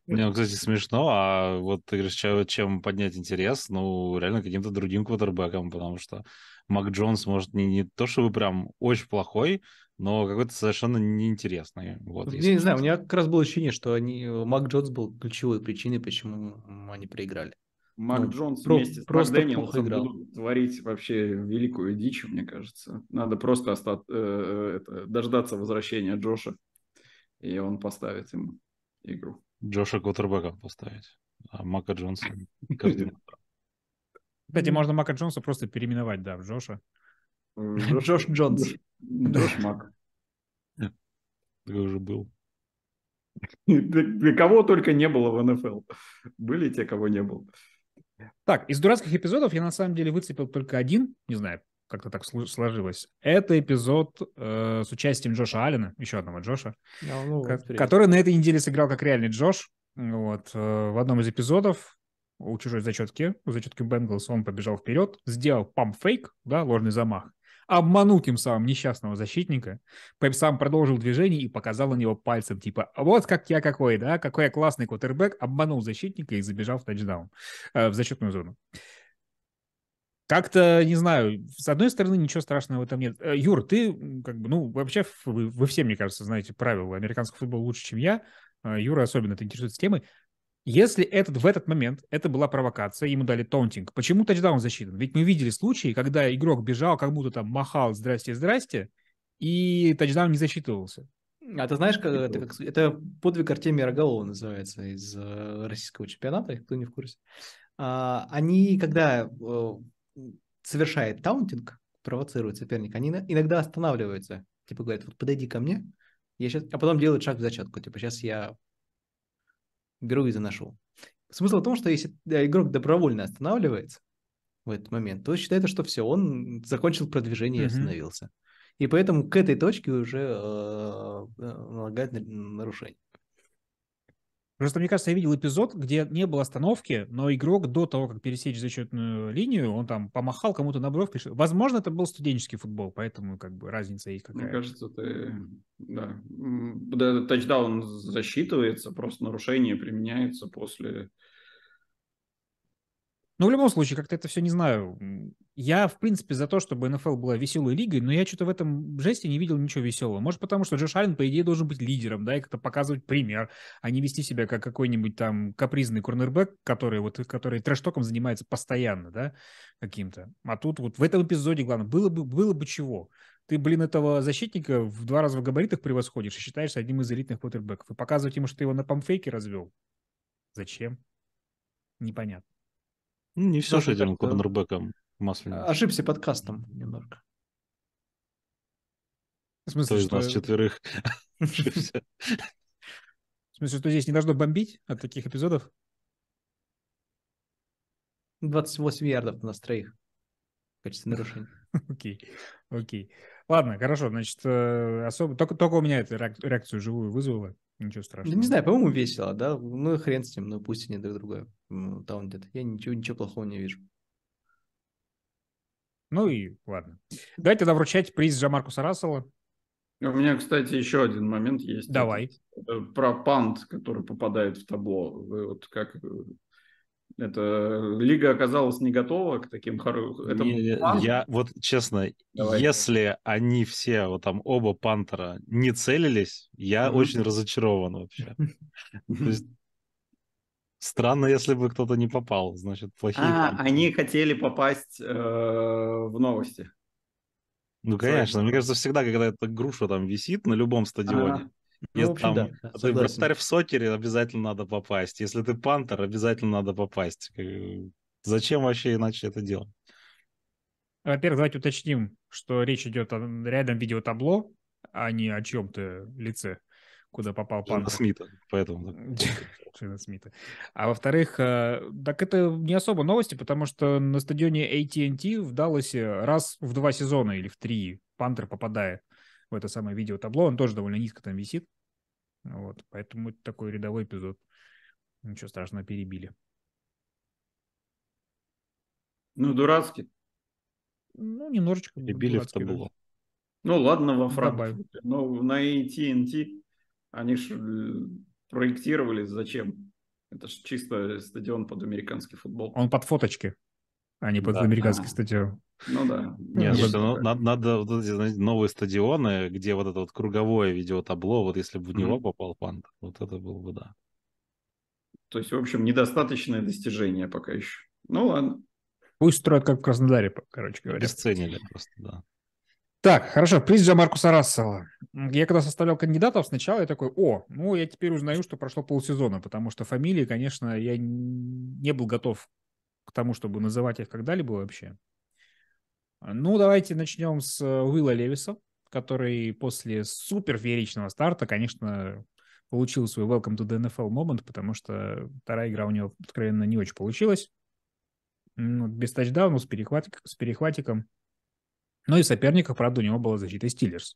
Мне, ну, кстати, смешно, а вот ты говоришь, чем поднять интерес, ну, реально каким-то другим квотербеком, потому что Мак Джонс, может, не, не то чтобы прям очень плохой, но какой-то совершенно неинтересный. Вот, ну, я не знаю, у меня как раз было ощущение, что они, Мак Джонс был ключевой причиной, почему они проиграли. Мак ну, Джонс про, вместе с просто будут творить вообще великую дичь, мне кажется. Надо просто остат, э, э, это, дождаться возвращения Джоша, и он поставит ему игру. Джоша Коттербека поставить, а Мака Джонса Кстати, можно Мака Джонса просто переименовать, да, в Джоша. Э, Джош, Джонс. Джош Мак. Ты уже был. Для кого только не было в НФЛ. Были те, кого не было. Так, из дурацких эпизодов я на самом деле выцепил только один, не знаю, как-то так сложилось. Это эпизод э, с участием Джоша Аллена, еще одного Джоша, yeah, а, ну, ко- который на этой неделе сыграл как реальный Джош. Вот, э, в одном из эпизодов у чужой зачетки, у зачетки Бенглс, он побежал вперед, сделал памп-фейк, да, ложный замах, обманул тем самым несчастного защитника. Пеп сам продолжил движение и показал на него пальцем, типа, вот как я какой, да, какой я классный кутербэк, обманул защитника и забежал в тачдаун, э, в зачетную зону. Как-то, не знаю, с одной стороны, ничего страшного в этом нет. Э, Юр, ты, как бы, ну, вообще, вы, вы все, мне кажется, знаете правила американского футбола лучше, чем я. Э, Юра особенно это интересует темой. Если этот, в этот момент это была провокация, ему дали таунтинг, почему тачдаун засчитан? Ведь мы видели случаи, когда игрок бежал, как будто там махал «здрасте, здрасте», и тачдаун не засчитывался. А ты знаешь, ну, как, типа это, как, это подвиг Артемия Роголова называется из э, российского чемпионата, кто не в курсе. А, они, когда э, совершает таунтинг, провоцирует соперника, они иногда останавливаются. Типа говорят, вот подойди ко мне, я сейчас... а потом делают шаг в зачатку, Типа сейчас я беру и заношу. Смысл в том, что если э, игрок добровольно останавливается в этот момент, то считается, что все, он закончил продвижение и остановился. И поэтому к этой точке уже э, э, налагать налагает нарушение. Просто, мне кажется, я видел эпизод, где не было остановки, но игрок до того, как пересечь зачетную линию, он там помахал кому-то на бровь. Пришел. Возможно, это был студенческий футбол, поэтому как бы разница есть какая Мне кажется, ты... Да. Тачдаун засчитывается, просто нарушение применяется после ну, в любом случае, как-то это все не знаю. Я, в принципе, за то, чтобы НФЛ была веселой лигой, но я что-то в этом жесте не видел ничего веселого. Может, потому что Джош Аллен, по идее, должен быть лидером, да, и как-то показывать пример, а не вести себя как какой-нибудь там капризный корнербэк, который вот, который трэш-током занимается постоянно, да, каким-то. А тут вот в этом эпизоде, главное, было бы, было бы чего. Ты, блин, этого защитника в два раза в габаритах превосходишь и считаешься одним из элитных квотербеков. И показывать ему, что ты его на памфейке развел. Зачем? Непонятно. Ну, не все же этим корнербеком масляным. Ошибся подкастом немножко. В смысле, Кто что... нас четверых В смысле, что здесь не должно бомбить от таких эпизодов? 28 ярдов на нас троих. В качестве нарушения. Окей, окей. Ладно, хорошо, значит, э, особо... Только, только у меня эту реакцию живую вызвало. Ничего страшного. Да не знаю, по-моему, весело, да? Ну, хрен с ним, ну пусть они друг друга таунтят. Я ничего, ничего плохого не вижу. Ну и ладно. Давайте тогда вручать приз Джамаркуса Рассела. У меня, кстати, еще один момент есть. Давай. Э, про пант, который попадает в табло. Вы вот как э, это лига оказалась не готова к таким хорошим. я вот честно, Давай. если они все вот там оба пантера не целились, я mm-hmm. очень разочарован вообще. Странно, если бы кто-то не попал, значит плохие. А, они хотели попасть э, в новости. Ну конечно, мне кажется, всегда, когда эта груша там висит на любом стадионе ну, Если, там, да, ты вратарь в сокере, обязательно надо попасть. Если ты пантер, обязательно надо попасть. Зачем вообще иначе это делать? Во-первых, давайте уточним, что речь идет о рядом видеотабло, а не о чем то лице, куда попал Джона пантер. Смита, поэтому. Джона Смита. А во-вторых, э, так это не особо новости, потому что на стадионе AT&T в Далласе раз в два сезона или в три пантер попадает в это самое видеотабло. Он тоже довольно низко там висит. Вот, поэтому это такой рядовой эпизод. Ничего страшного, перебили. Ну, дурацкий. Ну, немножечко. Перебили в табло. Да. Ну, ладно, во ну, Франции. Но ну, на AT&T они же э, проектировались зачем? Это же чисто стадион под американский футбол. Он под фоточки а не под да. американский ага. стадион. Ну да. Нет, слушай, ну, надо, надо вот эти знаете, новые стадионы, где вот это вот круговое видеотабло, вот если бы в него mm-hmm. попал панда, вот это было бы, да. То есть, в общем, недостаточное достижение пока еще. Ну ладно. Пусть строят как в Краснодаре, короче говоря. Обесценили просто, да. Так, хорошо, приз для Маркуса Рассела. Я когда составлял кандидатов, сначала я такой, о, ну я теперь узнаю, что прошло полсезона, потому что фамилии, конечно, я не был готов к тому, чтобы называть их когда-либо вообще. А, ну, давайте начнем с э, Уилла Левиса, который после супер фееричного старта, конечно, получил свой welcome to the NFL moment потому что вторая игра у него откровенно не очень получилась. Ну, без тачдауна, с, перехватик, с перехватиком. Но ну и соперников, правда, у него была защита Стиллерс.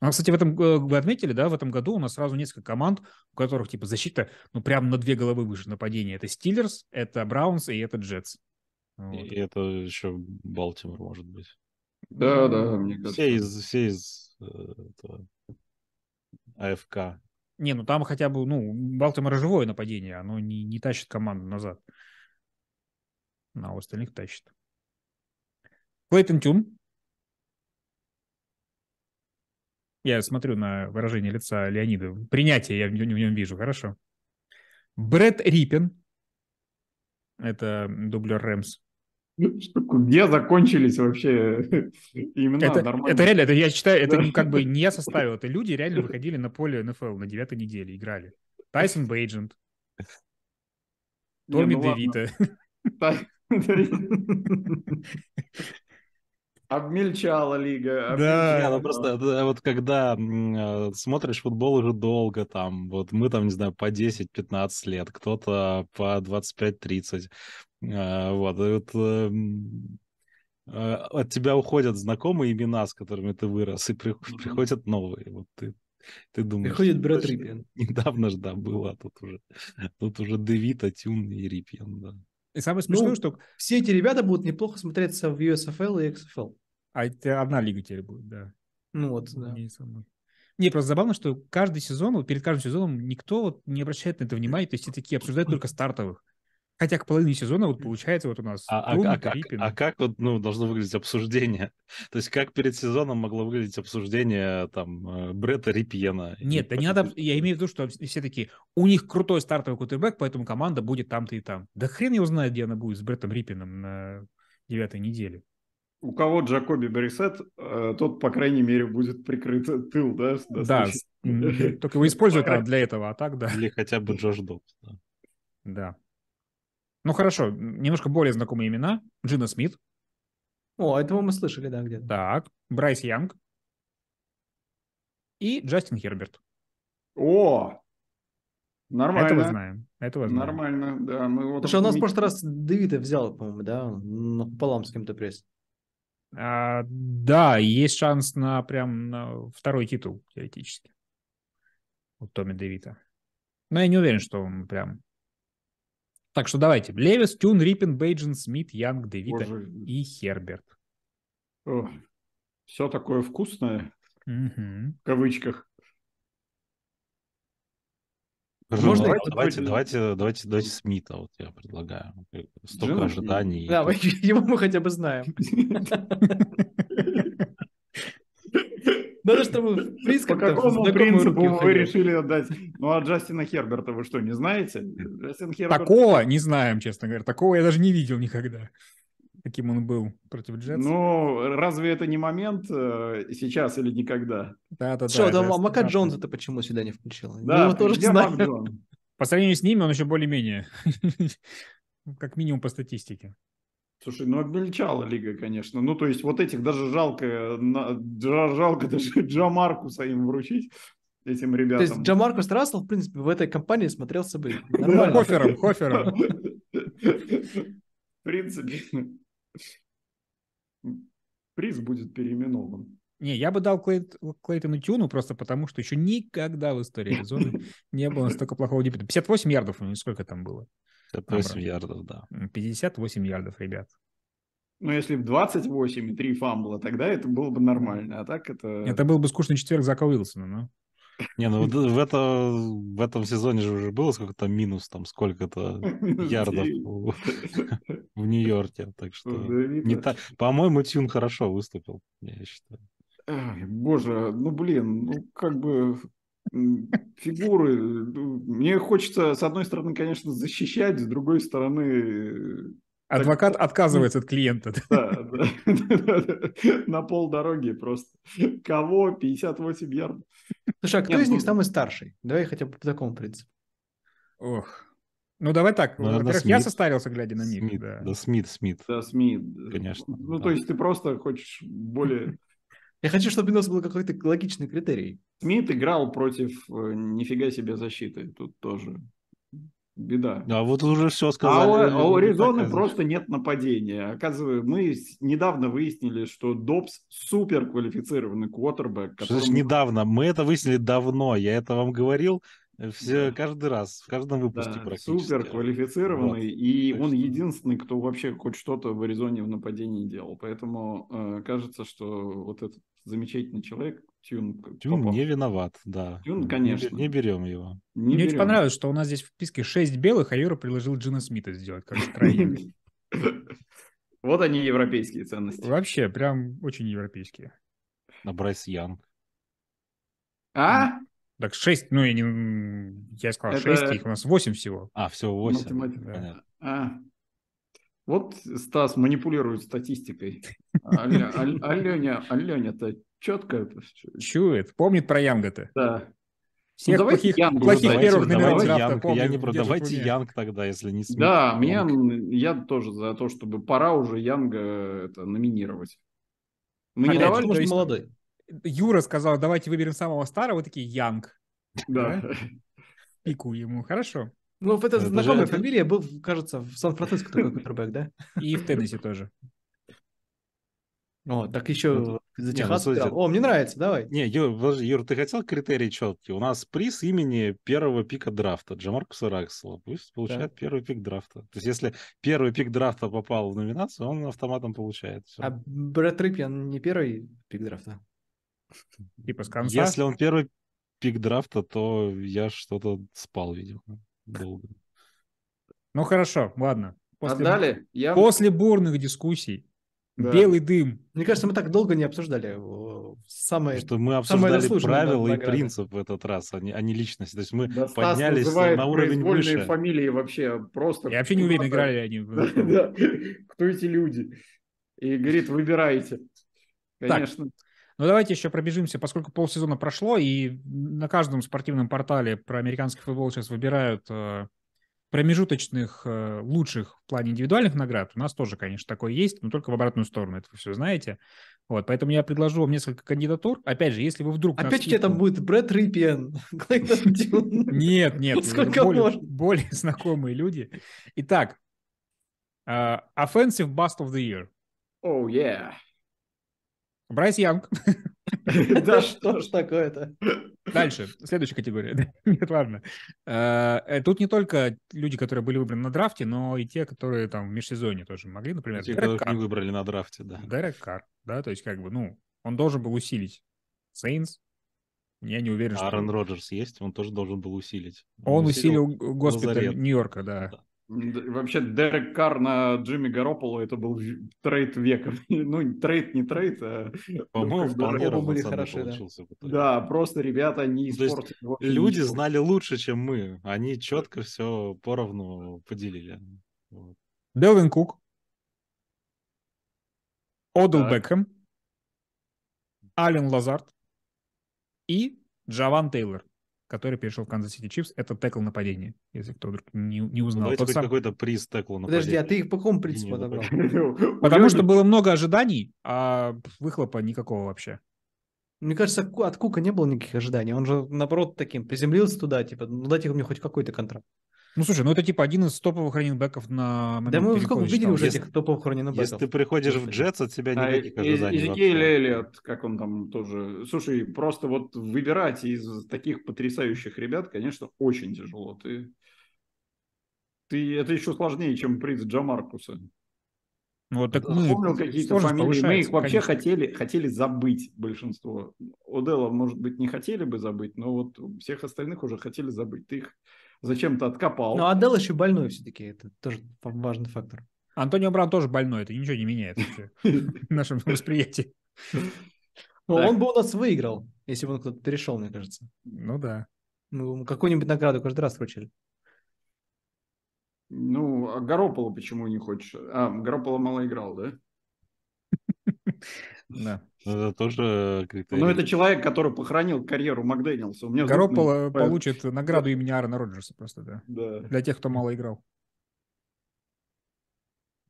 А, кстати, в этом, вы отметили, да, в этом году у нас сразу несколько команд, у которых, типа, защита, ну, прям на две головы выше нападения. Это Стиллерс, это Браунс и это Джетс. Вот. И это еще Балтимор, может быть. Да, да, мне кажется. Все из, все из э, этого, АФК. Не, ну там хотя бы, ну, Балтимор живое нападение, оно не, не тащит команду назад. на ну, остальных тащит. Клейтон Тюн Я смотрю на выражение лица Леонида. Принятие я в нем вижу, хорошо. Брэд Риппин. Это дублер Рэмс. Где закончились вообще имена это, Это реально, это я считаю, это да. как бы не я составил. Это люди реально выходили на поле НФЛ на девятой неделе, играли. Тайсон Бейджент. Томми ну Девита. Обмельчала лига. Обмельчала. Да, ну просто да, э, вот когда э, смотришь футбол уже долго, там, вот мы там, не знаю, по 10-15 лет, кто-то по 25-30, э, вот, и вот э, э, от тебя уходят знакомые имена, с которыми ты вырос, и при, приходят новые, вот ты ты думаешь... Приходит брат Риппин. Недавно же, да, было а тут уже. Тут уже Девита, Тюн и Риппин, да. И самое смешное, ну, что... Все эти ребята будут неплохо смотреться в USFL и XFL. А это одна лига теперь будет, да. Ну вот, да. Не, не, просто забавно, что каждый сезон, перед каждым сезоном никто вот не обращает на это внимания, то есть все такие обсуждают только стартовых. Хотя к половине сезона вот э, получается вот у нас а, Трум, а, а, А, как вот ну, должно выглядеть обсуждение? То есть как перед сезоном могло выглядеть обсуждение там э, Бретта Рипьена? Нет, да не надо, я имею в виду, что все такие, у них крутой стартовый кутербэк, поэтому команда будет там-то и там. Да хрен его знает, где она будет с Бреттом Риппином на девятой неделе. У кого Джакоби Брисет, э, тот, по крайней мере, будет прикрыт тыл, да? Да, только его используют а, для этого, а так, да. Или хотя бы Джош Добс. Да. Ну хорошо, немножко более знакомые имена. Джина Смит. О, этого мы слышали, да, где-то. Так, Брайс Янг. И Джастин Херберт. О, Нормально. Это мы знаем. Этого знаем. Нормально, да. Мы вот... Потому что у нас в прошлый раз Дэвида взял, по-моему, да, пополам с кем-то пресс. А, да, есть шанс на прям на второй титул, теоретически. У Томми Дэвида. Но я не уверен, что он прям так что давайте. Левис, Тюн, Риппин, Бейджин, Смит, Янг, Девита Боже. и Херберт. О, все такое вкусное. Угу. В кавычках. Ну, Можно давайте, давайте, давайте, давайте, давайте Смита, вот я предлагаю. Столько Жен? ожиданий. Да, его мы хотя бы знаем. Надо, чтобы Фриско... По какому принципу вы решили отдать? Ну, а Джастина Херберта вы что, не знаете? Джастин Херберт... Такого не знаем, честно говоря. Такого я даже не видел никогда каким он был против Джетс. Ну, разве это не момент э, сейчас или никогда? Да, да, Что, да. да Мака Джонса ты почему сюда не включил? Ну, да, тоже По сравнению с ними он еще более-менее, как минимум по статистике. Слушай, ну обмельчала лига, конечно. Ну, то есть вот этих даже жалко, э, жалко даже Джа Маркуса им вручить, этим ребятам. То есть Джа Рассел, в принципе, в этой компании смотрелся бы нормально. Хофером, Хофером. В принципе, приз будет переименован. Не, я бы дал Клейтону Тюну просто потому, что еще никогда в истории зоны не было настолько плохого дебюта. 58 ярдов сколько там было? 58 ярдов, да. 58 ярдов, ребят. Ну, если бы 28 и 3 фамбла, тогда это было бы нормально, а так это... Это был бы скучный четверг Зака Уилсона, ну. Но... Не, ну в, это, в этом сезоне же уже было сколько-то минус, там сколько-то ярдов в Нью-Йорке. Так что, не та... по-моему, Тюн хорошо выступил, я считаю. боже, ну блин, ну как бы фигуры. Ну, мне хочется, с одной стороны, конечно, защищать, с другой стороны... Э, Адвокат так... отказывается от клиента. Да, да. На полдороги просто. Кого? 58 ярдов. Слушай, а кто Нет, из них ну самый старший? Давай хотя бы по такому принципу. Ох, ну, давай так. Ну, во я состарился, глядя на них. Смит, да. да, Смит, Смит. Да, Смит. Конечно. Ну, да. то есть ты просто хочешь более я хочу, чтобы у был какой-то логичный критерий. Смит играл против э, нифига себе защиты. Тут тоже беда. А вот уже все а сказали. Ну, а у, у Аризоны просто нет нападения. Оказывается, мы недавно выяснили, что Добс супер квалифицированный квотербек. Которому... значит недавно? Мы это выяснили давно. Я это вам говорил все, да. Каждый раз, в каждом выпуске да, практически. Супер квалифицированный, вот. и Точно. он единственный, кто вообще хоть что-то в Аризоне в нападении делал. Поэтому э, кажется, что вот этот замечательный человек, Тюн... Тюн попал. не виноват, да. Тюн, конечно. Не, не берем его. Не Мне берем. очень понравилось, что у нас здесь в списке 6 белых, а Юра предложил Джина Смита сделать как крайний. Вот они, европейские ценности. Вообще, прям очень европейские. На Брайс Янг. А? Так 6, ну я не... Я сказал это... 6, их у нас 8 всего. А, всего 8. Ну, математика. Да. А. Вот Стас манипулирует статистикой. Аленя, а, а Аленя-то четко... Чует, помнит про Янга-то. Да. Всех ну, плохих, Янг плохих давайте, первых номеров Янг, помню, я не про давайте Янг тогда, если не смеете. Да, меня, я тоже за то, чтобы пора уже Янга это, номинировать. Мы Опять а, не давали... Может, молодой. Юра сказал, давайте выберем самого старого, такие Янг. Да. Пику ему, хорошо. Ну, это, это знакомая же... фамилия, был, кажется, в Сан-Франциско такой кутербэк, да? И в Теннессе тоже. О, так еще ну, за Техас ну, О, мне нравится, давай. Не, Юр, ты хотел критерий четкий. У нас приз имени первого пика драфта, Джамаркуса Раксела. Пусть получает первый пик драфта. То есть, если первый пик драфта попал в номинацию, он автоматом получает. А Брэд Риппин ну, не первый пик драфта? Типа с конца. Если он первый пик драфта, то я что-то спал, видимо, долго. Ну хорошо, ладно. После, Отдали? Я... После бурных дискуссий да. Белый дым. Мне кажется, мы так долго не обсуждали э, самое Что мы обсуждали самое правила и принцип в этот раз, а не, а не личность. То есть мы да, поднялись на уровень выше. фамилии вообще просто... Я вообще не уверен, играли они. Кто эти люди? И говорит, выбирайте. Конечно. Но ну, давайте еще пробежимся, поскольку полсезона прошло, и на каждом спортивном портале про американский футбол сейчас выбирают э, промежуточных э, лучших в плане индивидуальных наград. У нас тоже, конечно, такое есть, но только в обратную сторону. Это вы все знаете. Вот, поэтому я предложу вам несколько кандидатур. Опять же, если вы вдруг... Опять у тебя там будет Брэд Риппиен, Нет, нет. Сколько можно. Более знакомые люди. Итак, э, Offensive Bust of the Year. Oh, yeah. Брайс Янг. Да что ж такое-то? Дальше, следующая категория. Нет, ладно. Э, э, тут не только люди, которые были выбраны на драфте, но и те, которые там в межсезонье тоже могли, например, Те, которых не выбрали на драфте, да. Дерек Карр, да, то есть как бы, ну, он должен был усилить Сейнс, я не уверен, что... Аарон Роджерс есть, он тоже должен был усилить. Он, усилил госпиталь Нью-Йорка, да. Вообще, Дерек Кар на Джимми Гарополо это был трейд века. ну, трейд не трейд, а... По-моему, были хороши, да. да, просто ребята не испортили. люди знали лучше, чем мы. Они четко все поровну поделили. Делвин Кук. Одел Бекхэм. Ален Лазард. И Джаван Тейлор который перешел в Канзас-Сити Чипс. Это текл нападение, если кто вдруг не, не узнал. Это сам... какой-то приз текл нападения. Подожди, а ты их по какому принципу подобрал? Потому что было много ожиданий, а выхлопа никакого вообще. Мне кажется, от Кука не было никаких ожиданий. Он же, наоборот, таким приземлился туда, типа, ну дайте мне хоть какой-то контракт. Ну, слушай, ну это типа один из топовых раненбеков на Да мы сколько видели уже этих топовых раненбеков. Если ты приходишь в Джетс, от тебя никаких а, ожиданий. Эзекиэль Эллиот, как он там тоже. Слушай, просто вот выбирать из таких потрясающих ребят, конечно, очень тяжело. Ты, ты, это еще сложнее, чем приз Джамаркуса. Ну, вот так мы Вспомнил какие-то фамилии. Мы их вообще конечно. хотели, хотели забыть большинство. Оделла, может быть, не хотели бы забыть, но вот всех остальных уже хотели забыть. Ты их зачем-то откопал. Ну, отдал еще больной все-таки, это тоже важный фактор. Антонио Браун тоже больной, это ничего не меняет в нашем восприятии. Ну, он бы у нас выиграл, если бы он кто-то перешел, мне кажется. Ну да. Ну, какую-нибудь награду каждый раз вручили. Ну, а Гаропола почему не хочешь? А, Горополо мало играл, да? Да. Это тоже э, критерий. Но ну, это человек, который похоронил карьеру Макдэниелса. У меня Гарополо получит награду имени Аарона Роджерса просто, да. да. Для тех, кто мало играл.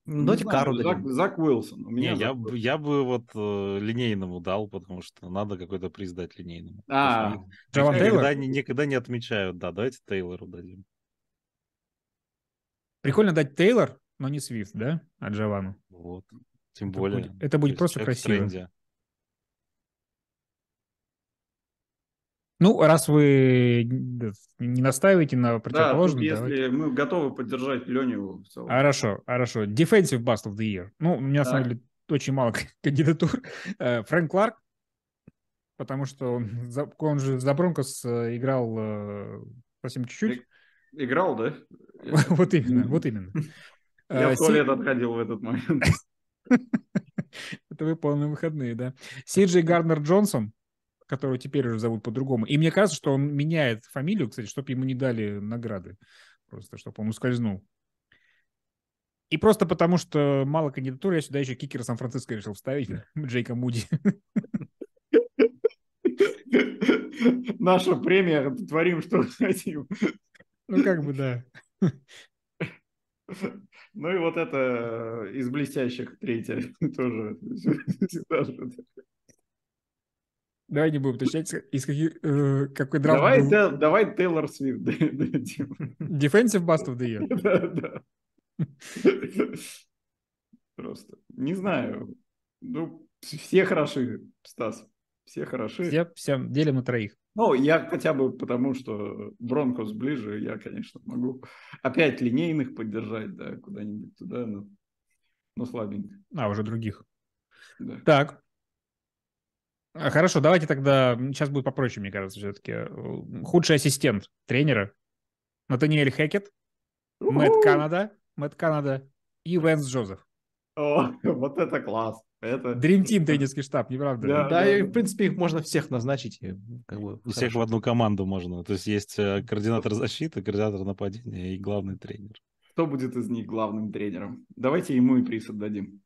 Ну, Давайте знаю, Кару Зак, Зак Уилсон. У меня Не, я, Уилсон. я бы вот э, линейному дал, потому что надо какой-то приз дать линейному. А, Джаван Тейлор? Никогда не отмечают, да, давайте Тейлору дадим. Прикольно дать Тейлор, но не Свифт, да, а Джовану? Вот. Тем более. Это будет, это будет просто красиво. Ну, раз вы э, не настаиваете на противоположном... Да, если давайте. мы готовы поддержать Леневу. Хорошо, хорошо. Defensive Bust of the Year. Ну, у меня, да. на самом деле, очень мало кандидатур. Э, Фрэнк Кларк, потому что он, он же за Бронкос э, играл совсем чуть-чуть. Играл, да? вот именно, вот именно. Я в туалет отходил в этот момент. Это вы полные выходные, да. Сиджей Гарнер Джонсон, которого теперь уже зовут по-другому. И мне кажется, что он меняет фамилию, кстати, чтобы ему не дали награды. Просто, чтобы он ускользнул. И просто потому, что мало кандидатур, я сюда еще кикера Сан-Франциско решил вставить. Джейка Муди. Наша премия, творим, что хотим. Ну, как бы, да. Ну и вот это э, из блестящих третья тоже. Давай не будем уточнять, из каких, э, какой драмы... Давай, был... Тейл, давай Тейлор Свифт. Defensive Bust of the Year. Да, да. Просто. Не знаю. Ну, все хороши, Стас. Все хороши. Все, всем делим на троих. Ну, я хотя бы потому, что Бронкос ближе, я, конечно, могу опять линейных поддержать, да, куда-нибудь туда, но, но слабенько. А, уже других. Да. Так. А, хорошо, давайте тогда, сейчас будет попроще, мне кажется, все-таки. Э, худший ассистент тренера. Натаниэль Хекет, Мэтт Канада, Мэтт Канада и Венс Джозеф. О, вот это класс. Это... Dream Team тренерский штаб, не правда Да, да, да, и в принципе их можно всех назначить. Ну, как бы, всех хорошо. в одну команду можно. То есть есть э, координатор защиты, координатор нападения и главный тренер. Кто будет из них главным тренером? Давайте ему и приз отдадим.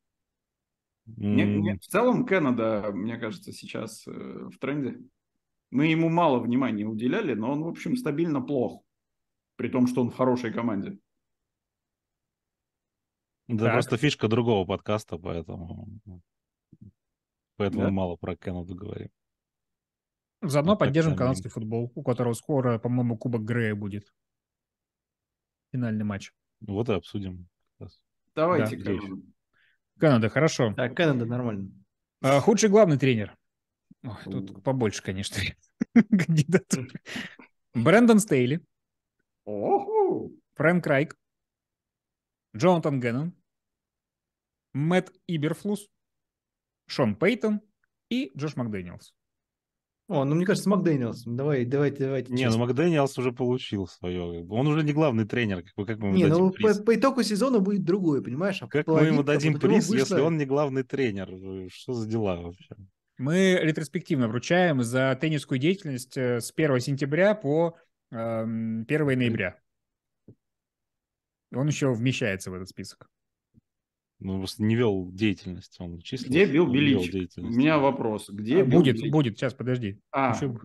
Mm. Мне, мне, в целом Канада, мне кажется, сейчас э, в тренде. Мы ему мало внимания уделяли, но он, в общем, стабильно плох. При том, что он в хорошей команде. Это так. просто фишка другого подкаста, поэтому... Ну, поэтому да. мало про Канаду говорим. Заодно вот поддержим канадский футбол, у которого скоро, по-моему, Кубок Грея будет. Финальный матч. Вот и обсудим. Давайте да. Канада. хорошо. Так Канада нормально. А, худший главный тренер. Ой, тут побольше, конечно, кандидатур. Брэндон Стейли. Фрэнк Райк. Джонатан Геннон, Мэтт Иберфлус, Шон Пейтон и Джош МакДэниелс. О, ну мне кажется, Макдэниелс. Давай, давайте, давайте. Не, честно. ну Макдэниелс уже получил свое. Он уже не главный тренер. Как, бы, как мы ему не, ну, дадим ну, приз? По, по итогу сезона будет другое, понимаешь? А как мы ему а дадим приз, вышло... если он не главный тренер? Что за дела вообще? Мы ретроспективно вручаем за теннисскую деятельность э, с 1 сентября по 1 эм, ноября. Он еще вмещается в этот список. Ну, просто не вел деятельность, он числился. Где Билл Беличик? У меня вопрос. Где а, будет, Беличик? будет, сейчас, подожди. А, еще...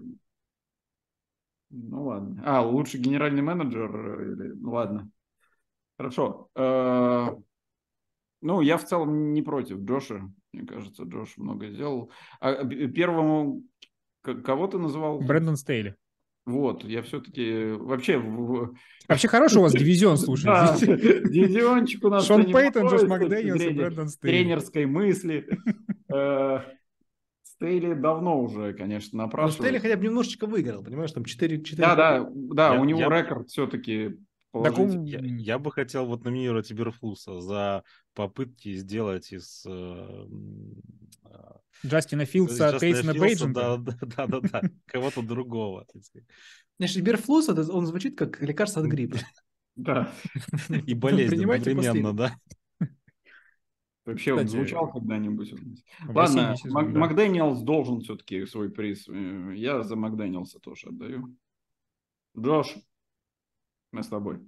ну ладно. А, лучше генеральный менеджер? Э, или... Ну ладно. Хорошо. Э, ну, я в целом не против Джоша. Мне кажется, Джош много сделал. А э, первому кого ты называл? Брэндон Стейли. Вот, я все-таки вообще... А вообще хороший у вас дивизион, слушай. дивизиончик у нас... Шон Пейтон, Джош Макдэниелс и Брэндон Стейли. Тренерской мысли. Э, Стейли давно уже, конечно, напрашивает. Ну, Но Стейли хотя бы немножечко выиграл, понимаешь, там 4... 4 да, да, да, у него рекорд все-таки Таком... Я, я бы хотел вот номинировать Берфлуса за попытки сделать из... Э, а, Джастина Филдса, Джастина Тейсона Пейджента. Да, да, да, да. кого-то другого. Знаешь, Берфлус, он звучит как лекарство от гриппа. Да. И болезнь одновременно, да. Вообще Кстати, звучал когда-нибудь? Ладно, Макдэниелс должен все-таки свой приз. Э, я за Макдэниелса тоже отдаю. Джош, мы с тобой.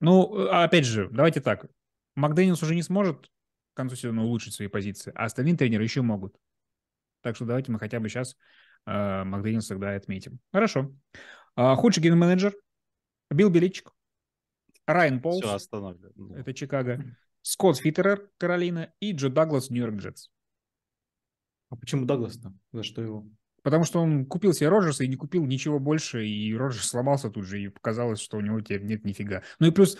Ну, э, а опять же, давайте так. Макденис уже не сможет к концу сезона улучшить свои позиции, а остальные тренеры еще могут. Так что давайте мы хотя бы сейчас э, Макденис тогда отметим. Хорошо. Э, худший гейм-менеджер. Билл Беличик. Райан Полс. Все останавливаем. Ну. Это Чикаго. Скотт Фиттерер, Каролина. И Джо Даглас, Нью-Йорк Джетс. А почему Даглас-то? За что его? Потому что он купил себе Роджерса и не купил ничего больше, и Роджерс сломался тут же, и показалось, что у него теперь нет нифига. Ну и плюс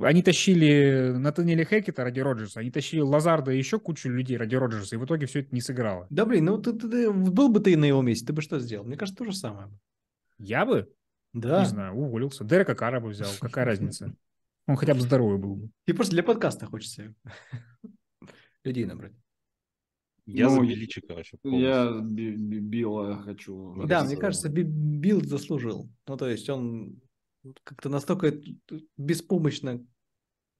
они тащили Натаниэля Хекета ради Роджерса, они тащили Лазарда и еще кучу людей ради Роджерса, и в итоге все это не сыграло. Да блин, ну ты, ты, ты был бы ты на его месте, ты бы что сделал? Мне кажется, то же самое. Я бы? Да. Не знаю, уволился. Дерека Кара бы взял, какая разница? Он хотя бы здоровый был бы. И просто для подкаста хочется людей набрать. Я ну, за Беличика вообще полностью. Я би- би- Билла хочу. Да, да мне кажется, би- Билл заслужил. Ну, то есть он как-то настолько беспомощно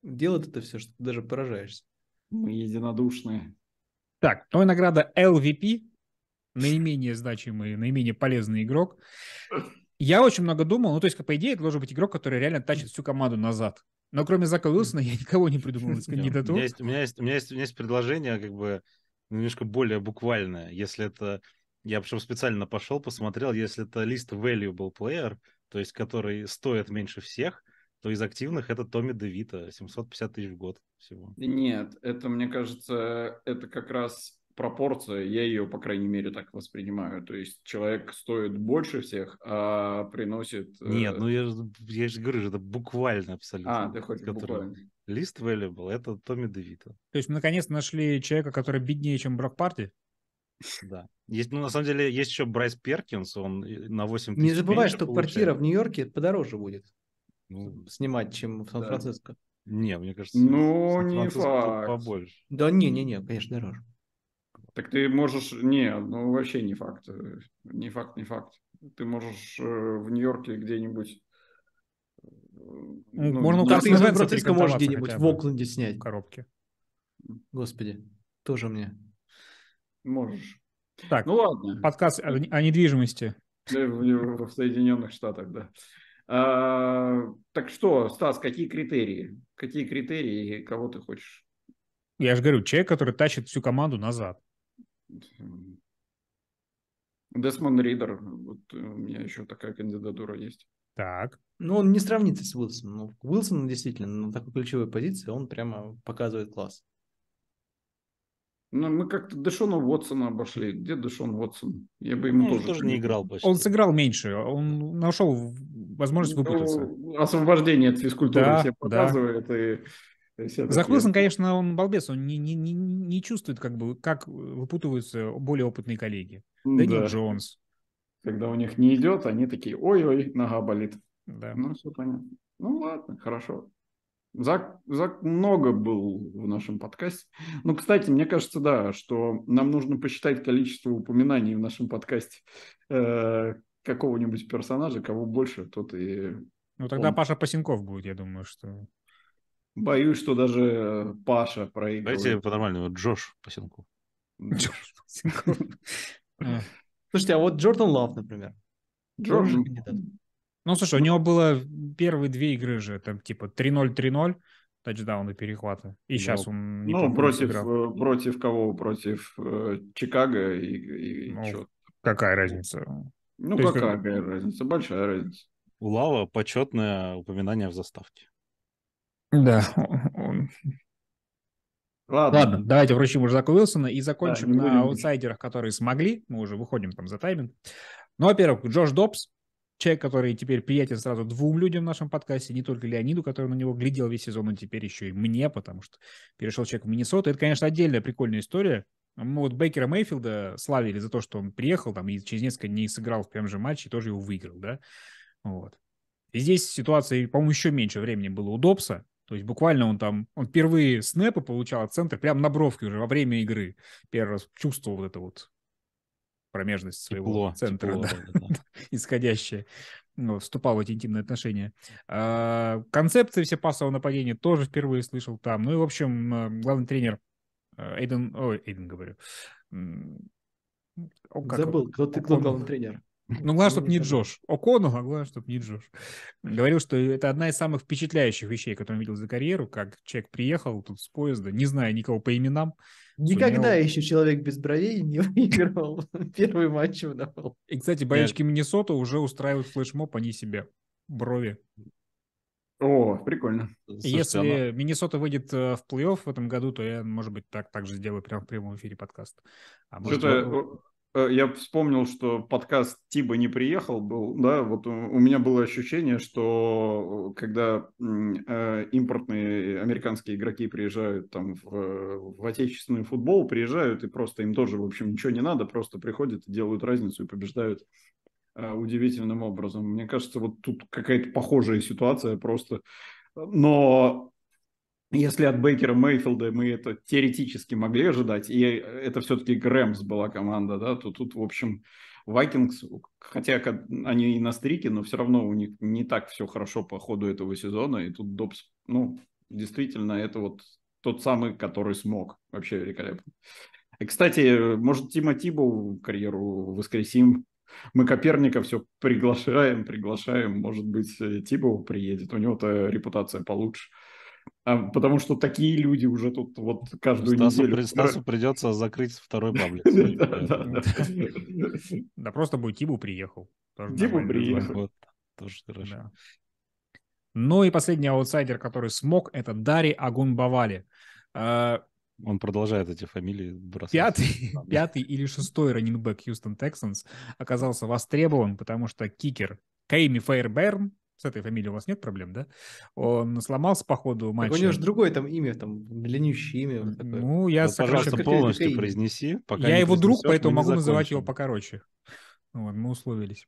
делает это все, что ты даже поражаешься. Мы единодушные. Так, твоя награда LVP, наименее значимый, наименее полезный игрок. Я очень много думал, ну, то есть, по идее, это должен быть игрок, который реально тащит всю команду назад. Но кроме Зака Уилсона я никого не придумал из кандидатур. у меня есть предложение, как бы, немножко более буквальное. Если это... Я причем специально пошел, посмотрел, если это лист valuable player, то есть который стоит меньше всех, то из активных это Томми Девита, 750 тысяч в год всего. Нет, это, мне кажется, это как раз пропорция, я ее, по крайней мере, так воспринимаю. То есть человек стоит больше всех, а приносит... Э, Нет, ну я, я же говорю, это буквально абсолютно. А, ты хочешь который... буквально. Лист Valuable — это Томми Девита. То есть мы наконец нашли человека, который беднее, чем Брок Парти? Да. Есть, ну, на самом деле, есть еще Брайс Перкинс, он на 8 тысяч Не забывай, что получает. квартира в Нью-Йорке подороже будет ну, снимать, чем в Сан-Франциско. Да. Не, мне кажется, ну, не факт. побольше. Да не, не, не, конечно, дороже. Так ты можешь... Не, ну вообще не факт. Э, не факт, не факт. Ты можешь э, в Нью-Йорке где-нибудь ну, Можно ну, ты из Сан-Франциско можешь где-нибудь в Окленде снять. В коробке. Господи, тоже мне. Можешь. Так, ну ладно. Подкаст о, о недвижимости. В, в, в Соединенных Штатах, да. А, так что, Стас, какие критерии? Какие критерии и кого ты хочешь? Я же говорю, человек, который тащит всю команду назад. Десмон Ридер. Вот у меня еще такая кандидатура есть. Так. Ну, он не сравнится с Уилсоном. Но ну, Уилсон действительно ну, на такой ключевой позиции, он прямо показывает класс. Ну, мы как-то Дэшона Уотсона обошли. Где Дэшон Уотсон? Я бы ему ну, тоже... Он тоже не играл почти. Он сыграл меньше. Он нашел возможность выпутаться. Ну, освобождение от физкультуры да, все показывает. Да. И... За Уилсон, конечно, он балбес, он не, не, не, не чувствует, как бы, как выпутываются более опытные коллеги. Дэнни да. Джонс, когда у них не идет, они такие, ой-ой, нога болит. Да. Ну, все понятно. Ну, ладно, хорошо. Зак, Зак много был в нашем подкасте. Ну, кстати, мне кажется, да, что нам нужно посчитать количество упоминаний в нашем подкасте э, какого-нибудь персонажа, кого больше, тот и... Ну, тогда он... Паша Пасенков будет, я думаю, что... Боюсь, что даже Паша проигрывает. Давайте по-нормальному, Джош Пасенков. Джош Пасенков. Слушайте, а вот Джордан Лав, например. Джордан. Ну, слушай, у него было первые две игры же, там типа 3-0, 3-0 тачдауны перехваты. И ну, сейчас он не Ну, против, э, против кого? Против э, Чикаго и, и ну, чё? Какая разница? Ну, какая, есть, какая разница? Большая разница. У Лава почетное упоминание в заставке. Да, он, Ладно. Ладно, давайте вручим уже Заку Уилсона и закончим да, на аутсайдерах, которые смогли. Мы уже выходим там за тайминг. Ну, во-первых, Джош Добс, человек, который теперь приятен сразу двум людям в нашем подкасте, не только Леониду, который на него глядел весь сезон, но теперь еще и мне, потому что перешел человек в Миннесоту. Это, конечно, отдельная прикольная история. Мы вот Бейкера Мейфилда славили за то, что он приехал там и через несколько дней сыграл в прям же матче и тоже его выиграл, да? Вот. И здесь ситуация, по-моему, еще меньше времени было у Добса, то есть буквально он там, он впервые снэпы получал от центра прям на бровке уже во время игры. Первый раз чувствовал вот это вот промежность своего тепло, центра, тепло, да, да, да. исходящее, ну, вступал в эти интимные отношения. А, концепции все пасового нападения тоже впервые слышал там. Ну и, в общем, э, главный тренер э, Эйден, ой, Эйден говорю. как, Забыл, кто ты, кто он, главный тренер? Ну, главное, чтобы ну, не Джош. Окону, а главное, чтобы не Джош. Говорил, что это одна из самых впечатляющих вещей, которые он видел за карьеру, как человек приехал тут с поезда, не зная никого по именам. Никогда сумел... еще человек без бровей не выигрывал первый матч в NFL. И, кстати, болельщики Миннесота уже устраивают флешмоб, они себе брови. О, прикольно. Если Миннесота выйдет э, в плей-офф в этом году, то я, может быть, так также сделаю прямо в прямом эфире подкаст. А Что-то Э, я вспомнил, что подкаст Тиба не приехал был, да, вот у, у меня было ощущение, что э, когда э, импортные американские игроки приезжают там в, э, в отечественный футбол, приезжают и просто им тоже, в общем, ничего не надо, просто приходят и делают разницу и побеждают э, удивительным образом. Мне кажется, вот тут какая-то похожая ситуация просто, но если от Бейкера Мейфилда мы это теоретически могли ожидать, и это все-таки Грэмс была команда, да, то тут, в общем, Вайкингс, хотя они и на стрике, но все равно у них не так все хорошо по ходу этого сезона, и тут Добс, ну, действительно, это вот тот самый, который смог. Вообще великолепно. И, кстати, может, Тима Тибу карьеру воскресим. Мы Коперника все приглашаем, приглашаем. Может быть, Тибу приедет. У него-то репутация получше. А, потому что такие люди уже тут вот каждую Стасу, неделю... При, Стасу придется закрыть второй паблик. Да просто бы Тибу приехал. Тибу приехал. Тоже хорошо. Ну и последний аутсайдер, который смог, это Дари Агунбавали. А, Он продолжает эти фамилии бросать. Пятый, пятый или шестой раненбэк Хьюстон Тексанс оказался востребован, потому что кикер Кейми Фейерберн с этой фамилией у вас нет проблем, да? Он сломался по ходу матча. Так у него же другое там имя, там длиннющее имя. Вот такое. Ну, я... Ну, пожалуйста, короче, полностью имя. произнеси. Пока я его друг, поэтому могу закончим. называть его покороче. Вот, мы условились.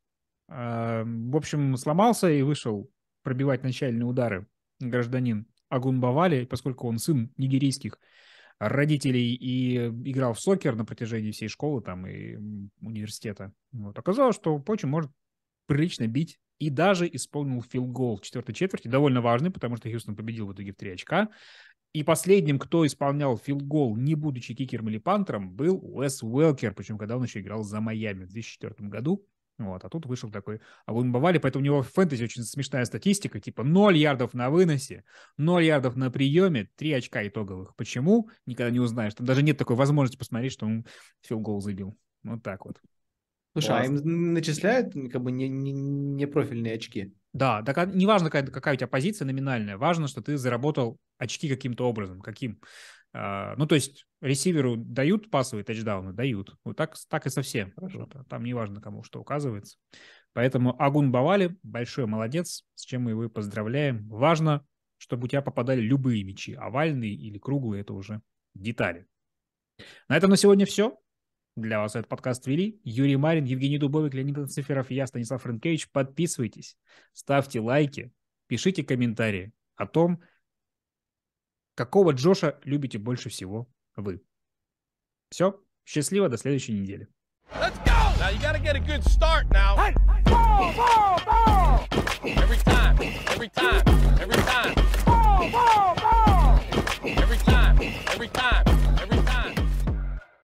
А, в общем, сломался и вышел пробивать начальные удары гражданин Агунбавали, поскольку он сын нигерийских родителей и играл в сокер на протяжении всей школы там и университета. Вот. Оказалось, что Почи может прилично бить и даже исполнил филгол в четвертой четверти, довольно важный, потому что Хьюстон победил в итоге в три очка. И последним, кто исполнял филгол, не будучи кикером или пантером, был Уэс Уэлкер, причем когда он еще играл за Майами в 2004 году. Вот, а тут вышел такой Авун Бавали, поэтому у него в фэнтези очень смешная статистика, типа 0 ярдов на выносе, 0 ярдов на приеме, 3 очка итоговых. Почему? Никогда не узнаешь. Там даже нет такой возможности посмотреть, что он филгол забил. Вот так вот. Слушай, а им начисляют как бы не, не, не профильные очки? Да, так неважно, какая, какая у тебя позиция номинальная, важно, что ты заработал очки каким-то образом. Каким? А, ну, то есть ресиверу дают пасовые тачдауны? Дают. Вот так, так и совсем. Хорошо. А там неважно, кому что указывается. Поэтому Агун Бавали большой молодец, с чем мы его поздравляем. Важно, чтобы у тебя попадали любые мячи, овальные или круглые, это уже детали. На этом на сегодня все. Для вас этот подкаст вели Юрий Марин, Евгений Дубовик, Леонид Анциферов я, Станислав Ренкевич. Подписывайтесь, ставьте лайки, пишите комментарии о том, какого Джоша любите больше всего вы. Все, счастливо, до следующей недели. Every time, every time.